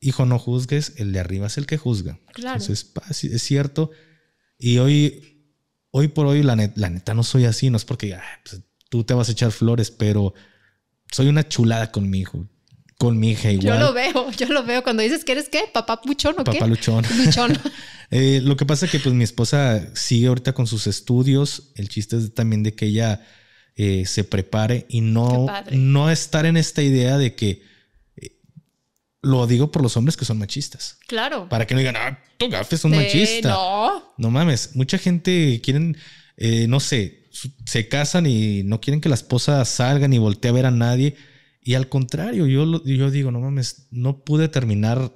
hijo, no juzgues, el de arriba es el que juzga. Entonces es cierto. Y hoy, hoy por hoy, la, la neta, no soy así, no es porque pues, tú te vas a echar flores, pero soy una chulada con mi hijo. Con mi hija igual. Yo lo veo, yo lo veo. Cuando dices que eres qué, papá puchón o papá qué? Papá luchón. Eh, lo que pasa es que pues mi esposa sigue ahorita con sus estudios. El chiste es también de que ella eh, se prepare y no, no estar en esta idea de que eh, lo digo por los hombres que son machistas. Claro. Para que no digan, ah, tu gafes es un machista. No. No mames. Mucha gente quieren, no sé, se casan y no quieren que la esposa salga ni voltee a ver a nadie. Y al contrario, yo, yo digo, no mames, no pude terminar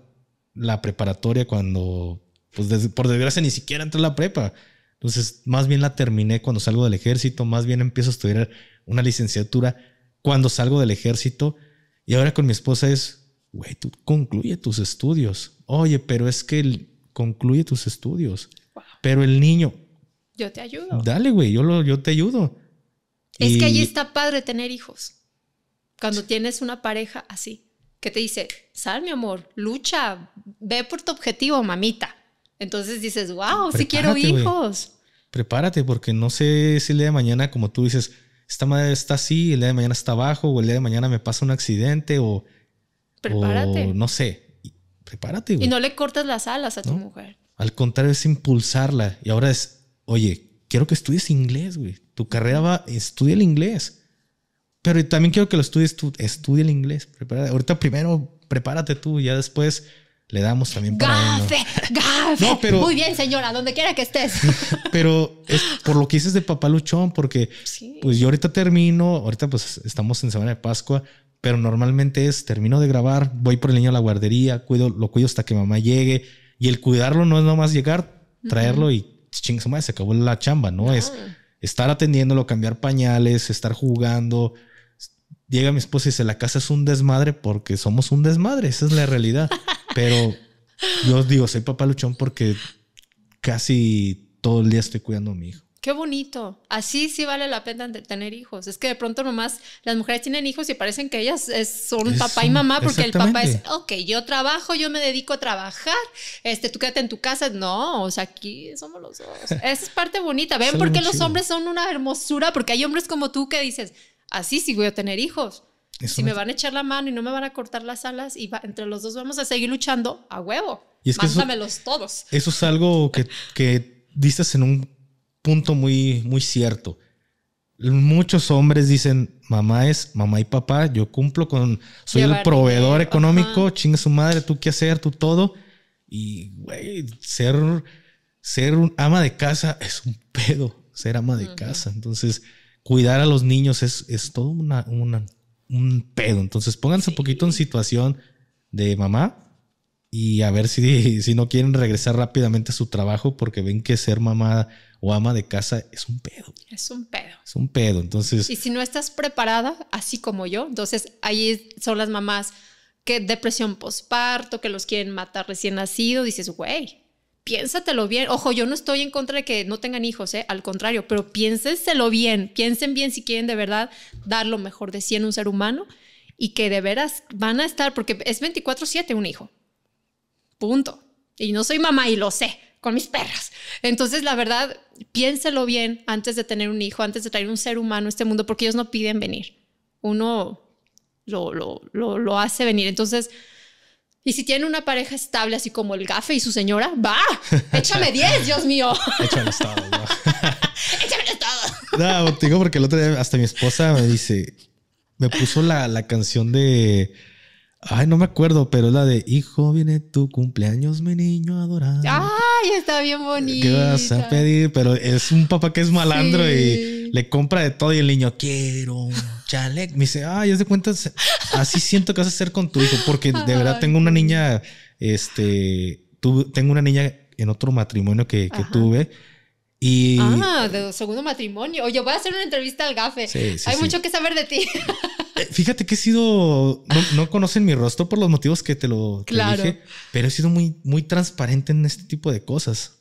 la preparatoria cuando, pues por desgracia, ni siquiera entré a la prepa. Entonces, más bien la terminé cuando salgo del ejército, más bien empiezo a estudiar una licenciatura cuando salgo del ejército. Y ahora con mi esposa es, güey, tú concluye tus estudios. Oye, pero es que concluye tus estudios. Pero el niño, yo te ayudo. Dale, güey, yo, yo te ayudo. Es que allí está padre tener hijos. Cuando tienes una pareja así, que te dice, sal, mi amor, lucha, ve por tu objetivo, mamita. Entonces dices, wow, si sí quiero hijos. Prepárate, porque no sé si el día de mañana, como tú dices, esta madre está así, el día de mañana está abajo, o el día de mañana me pasa un accidente, o. Prepárate. no sé. Prepárate, güey. Y no le cortas las alas a tu mujer. Al contrario, es impulsarla. Y ahora es, oye, quiero que estudies inglés, güey. Tu carrera va, estudia el inglés. Pero también quiero que lo estudies tú, estudia el inglés. Ahorita primero prepárate tú, ya después le damos también para gafe, pero, Muy bien, señora, donde quiera que estés. pero es por lo que dices de papá luchón, porque pues yo ahorita termino, ahorita pues estamos en semana de Pascua, pero normalmente es termino de grabar, voy por el niño a la guardería, cuido, lo cuido hasta que mamá llegue y el cuidarlo no es nomás llegar, traerlo y ching, se acabó la chamba, ¿no? Es estar atendiéndolo, cambiar pañales, estar jugando. Llega mi esposa y dice, la casa es un desmadre porque somos un desmadre, esa es la realidad. Pero yo digo, soy papá luchón porque casi todo el día estoy cuidando a mi hijo. Qué bonito. Así sí vale la pena tener hijos. Es que de pronto nomás las mujeres tienen hijos y parecen que ellas son papá y mamá porque el papá es, ok, yo trabajo, yo me dedico a trabajar, este, tú quédate en tu casa. No, o sea, aquí somos los dos. Esa es parte bonita. ¿Ven por qué los hombres son una hermosura? Porque hay hombres como tú que dices, así sí voy a tener hijos. si me van a echar la mano y no me van a cortar las alas y entre los dos vamos a seguir luchando a huevo. mándamelos todos. Eso es algo que, que dices en un punto muy, muy cierto. Muchos hombres dicen, mamá es mamá y papá, yo cumplo con, soy el proveedor económico, chinga su madre, tú qué hacer, tú todo. Y, güey, ser, ser un ama de casa es un pedo, ser ama de casa. Entonces, cuidar a los niños es, todo una, un pedo. Entonces, pónganse un poquito en situación de mamá y a ver si, si no quieren regresar rápidamente a su trabajo porque ven que ser mamá o ama de casa es un pedo. Es un pedo. Es un pedo, entonces... Y si no estás preparada, así como yo, entonces ahí son las mamás que depresión postparto, que los quieren matar recién nacido, dices, güey, piénsatelo bien. Ojo, yo no estoy en contra de que no tengan hijos, ¿eh? al contrario, pero piénsenselo bien, piensen bien si quieren de verdad dar lo mejor de sí en un ser humano y que de veras van a estar, porque es 24/7 un hijo. Punto. Y no soy mamá y lo sé con mis perras. Entonces, la verdad, piénselo bien antes de tener un hijo, antes de traer un ser humano a este mundo, porque ellos no piden venir. Uno lo, lo, lo, hace venir. Entonces, y si tiene una pareja estable, así como el gafe y su señora, va, échame 10, Dios mío. todos. Échame No, digo porque el otro día hasta mi esposa me dice, me puso la, la canción de Ay, no me acuerdo, pero es la de Hijo, viene tu cumpleaños, mi niño adorado. Ay, está bien bonito. ¿Qué vas a pedir? Pero es un papá que es malandro y le compra de todo y el niño, quiero un chaleco. Me dice, ay, es de cuentas, así siento que vas a hacer con tu hijo, porque de verdad tengo una niña, este, tuve, tengo una niña en otro matrimonio que tuve y... Ah, de segundo matrimonio. Oye, voy a hacer una entrevista al GAFE. Hay mucho que saber de ti. Eh, fíjate que he sido, no, conocen mi rostro por los motivos que te lo dije, pero he sido muy, muy transparente en este tipo de cosas,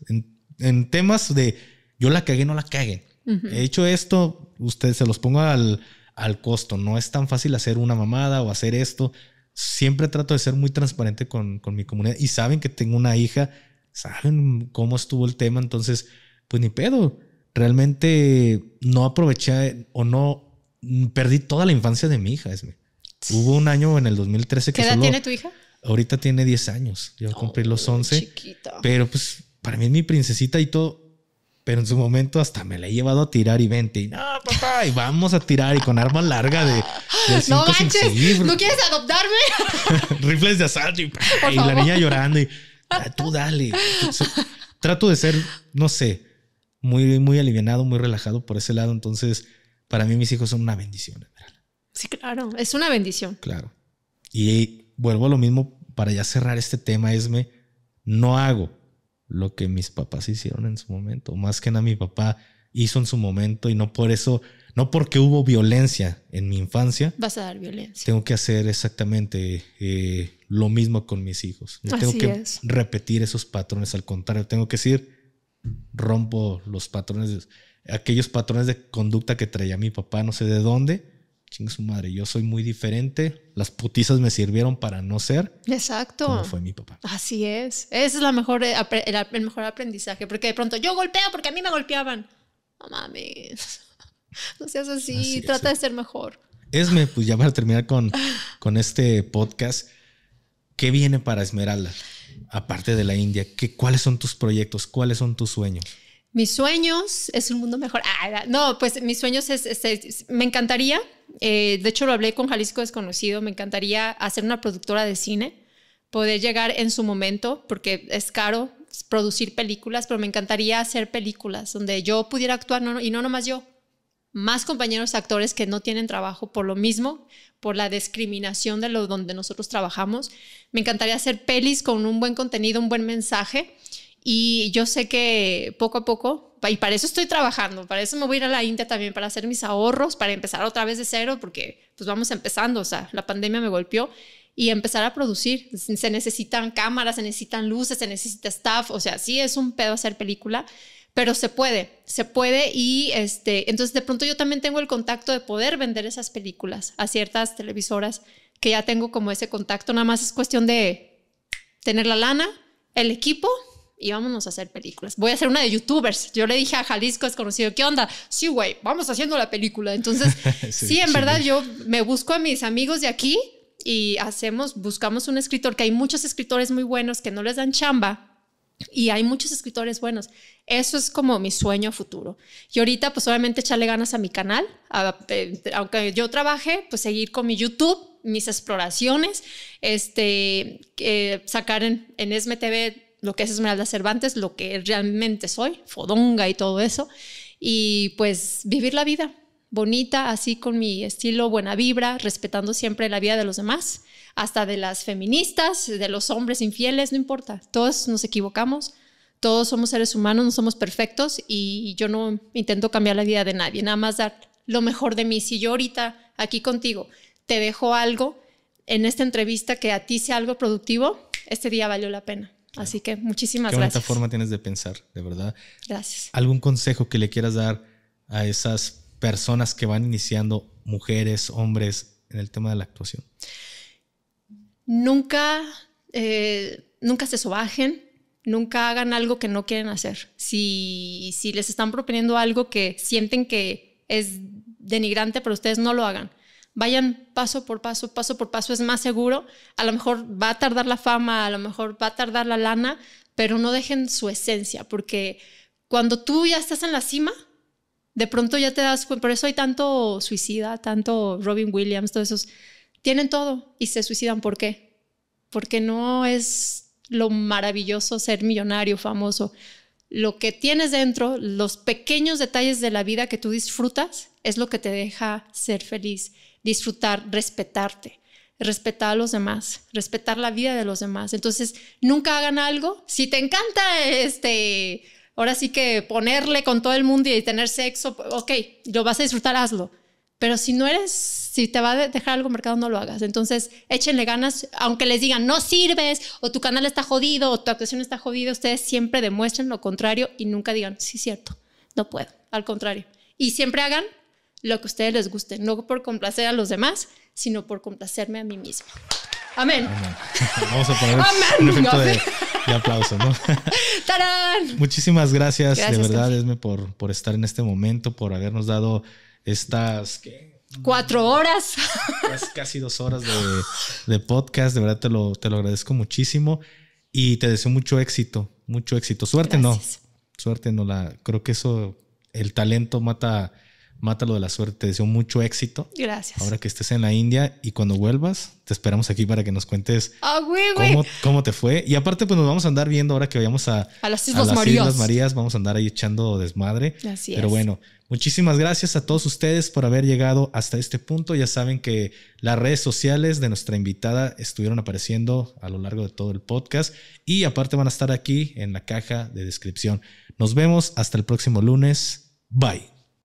en, temas de yo la cagué, no la cagué He hecho esto, ustedes se los pongo al, al costo, no es tan fácil hacer una mamada o hacer esto. Siempre trato de ser muy transparente con mi comunidad y saben que tengo una hija, saben cómo estuvo el tema, entonces pues ni pedo. Realmente no aproveché o no perdí toda la infancia de mi hija, Esme. Hubo un año en el 2013 que... ¿Qué edad tiene tu hija? Ahorita tiene 10 años, yo oh, cumplí los 11. Pero pues para mí es mi princesita y todo. Pero en su momento hasta me la he llevado a tirar y vente. Y no, papá, y vamos a tirar y con arma larga de... no manches, ¿no quieres adoptarme? Rifles de asalto y, la niña llorando y... Ah, tú dale. trato de ser, no sé, muy, muy aliviado muy relajado por ese lado. Entonces, para mí mis hijos son una bendición. Sí, claro, es una bendición. Claro. Y vuelvo a lo mismo para ya cerrar este tema, Esme. No hago lo que mis papás hicieron en su momento, más que nada mi papá hizo en su momento y no por eso, no porque hubo violencia en mi infancia. Vas a dar violencia. Tengo que hacer exactamente eh, lo mismo con mis hijos. No tengo que repetir esos patrones, al contrario, tengo que decir, rompo los patrones, aquellos patrones de conducta que traía mi papá, no sé de dónde. Chingue su madre, yo soy muy diferente. Las putizas me sirvieron para no ser. Exacto. Como fue mi papá. Así es. Ese es la mejor, eh, el, mejor aprendizaje, porque de pronto yo golpeo porque a mí me golpeaban. No mames. No seas así, trata de eh. ser mejor. Esme, pues ya para terminar con, con este podcast, ¿qué viene para Esmeralda? aparte de la India, ¿qué, ¿cuáles son tus proyectos? ¿Cuáles son tus sueños? Mis sueños es un mundo mejor. Ah, no, pues mis sueños es, me encantaría, eh, de hecho lo hablé con Jalisco Desconocido, me encantaría hacer una productora de cine, poder llegar en su momento, porque es caro producir películas, pero me encantaría hacer películas donde yo pudiera actuar y no nomás yo, más compañeros actores que no tienen trabajo por lo mismo, por la discriminación de lo donde nosotros trabajamos. Me encantaría hacer pelis con un buen contenido, un buen mensaje y yo sé que poco a poco y para eso estoy trabajando, para eso me voy a ir a la India también para hacer mis ahorros, para empezar otra vez de cero porque pues vamos empezando, o sea, la pandemia me golpeó y empezar a producir. Se necesitan cámaras, se necesitan luces, se necesita staff, o sea, sí es un pedo hacer película, pero se puede, se puede y este, entonces de pronto yo también tengo el contacto de poder vender esas películas a ciertas televisoras que ya tengo como ese contacto, nada más es cuestión de tener la lana, el equipo y vámonos a hacer películas. Voy a hacer una de youtubers. Yo le dije a Jalisco es conocido, ¿qué onda? Sí, güey, vamos haciendo la película. Entonces, sí, en verdad yo me busco a mis amigos de aquí y hacemos, buscamos un escritor, que hay muchos escritores muy buenos que no les dan chamba y hay muchos escritores buenos. Eso es como mi sueño futuro. Y ahorita, pues obviamente echarle ganas a mi canal, eh, aunque yo trabaje, pues seguir con mi YouTube, mis exploraciones, este, sacar en, en lo que es Esmeralda Cervantes, lo que realmente soy, fodonga y todo eso. Y pues vivir la vida bonita, así con mi estilo, buena vibra, respetando siempre la vida de los demás hasta de las feministas, de los hombres infieles, no importa. Todos nos equivocamos, todos somos seres humanos, no somos perfectos y yo no intento cambiar la vida de nadie, nada más dar lo mejor de mí. Si yo ahorita aquí contigo te dejo algo en esta entrevista que a ti sea algo productivo, este día valió la pena. Así que muchísimas Qué gracias. Qué forma tienes de pensar, de verdad. Gracias. ¿Algún consejo que le quieras dar a esas personas que van iniciando, mujeres, hombres, en el tema de la actuación? nunca, eh, nunca se sobajen, nunca hagan algo que no quieren hacer. Si, si les están proponiendo algo que sienten que es denigrante, pero ustedes no lo hagan. Vayan paso por paso, paso por paso, es más seguro. A lo mejor va a tardar la fama, a lo mejor va a tardar la lana, pero no dejen su esencia, porque cuando tú ya estás en la cima, de pronto ya te das cuenta, por eso hay tanto suicida, tanto Robin Williams, todos esos tienen todo y se suicidan. ¿Por qué? Porque no es lo maravilloso ser millonario, famoso. Lo que tienes dentro, los pequeños detalles de la vida que tú disfrutas, es lo que te deja ser feliz, disfrutar, respetarte, respetar a los demás, respetar la vida de los demás. Entonces, nunca hagan algo. Si te encanta este, ahora sí que ponerle con todo el mundo y tener sexo, ok, lo vas a disfrutar, hazlo pero si no eres, si te va a dejar algo mercado, no lo hagas. Entonces, échenle ganas, aunque les digan no sirves, o tu canal está jodido, o tu actuación está jodida, ustedes siempre demuestren lo contrario y nunca digan, sí, cierto, no puedo. Al contrario. Y siempre hagan lo que a ustedes les guste, no por complacer a los demás, sino por complacerme a mí mismo. Amén. Vamos a poner un efecto de, aplauso, ¿no? ¡Tarán! Muchísimas gracias, de verdad, Esme, por, por estar en este momento, por habernos dado estas... Cuatro horas. Casi, casi dos horas de, podcast. De verdad te lo, te lo agradezco muchísimo y te deseo mucho éxito, mucho éxito. Suerte no. Suerte no la... Creo que eso, el talento mata lo de la suerte. Te deseo mucho éxito. Gracias. Ahora que estés en la India y cuando vuelvas, te esperamos aquí para que nos cuentes ah, Cómo, te fue. Y aparte, pues nos vamos a andar viendo ahora que vayamos a, las, Islas, Marías. Vamos a andar ahí echando desmadre. Así Pero bueno, Muchísimas gracias a todos ustedes por haber llegado hasta este punto. Ya saben que las redes sociales de nuestra invitada estuvieron apareciendo a lo largo de todo el podcast y aparte van a estar aquí en la caja de descripción. Nos vemos hasta el próximo lunes. Bye.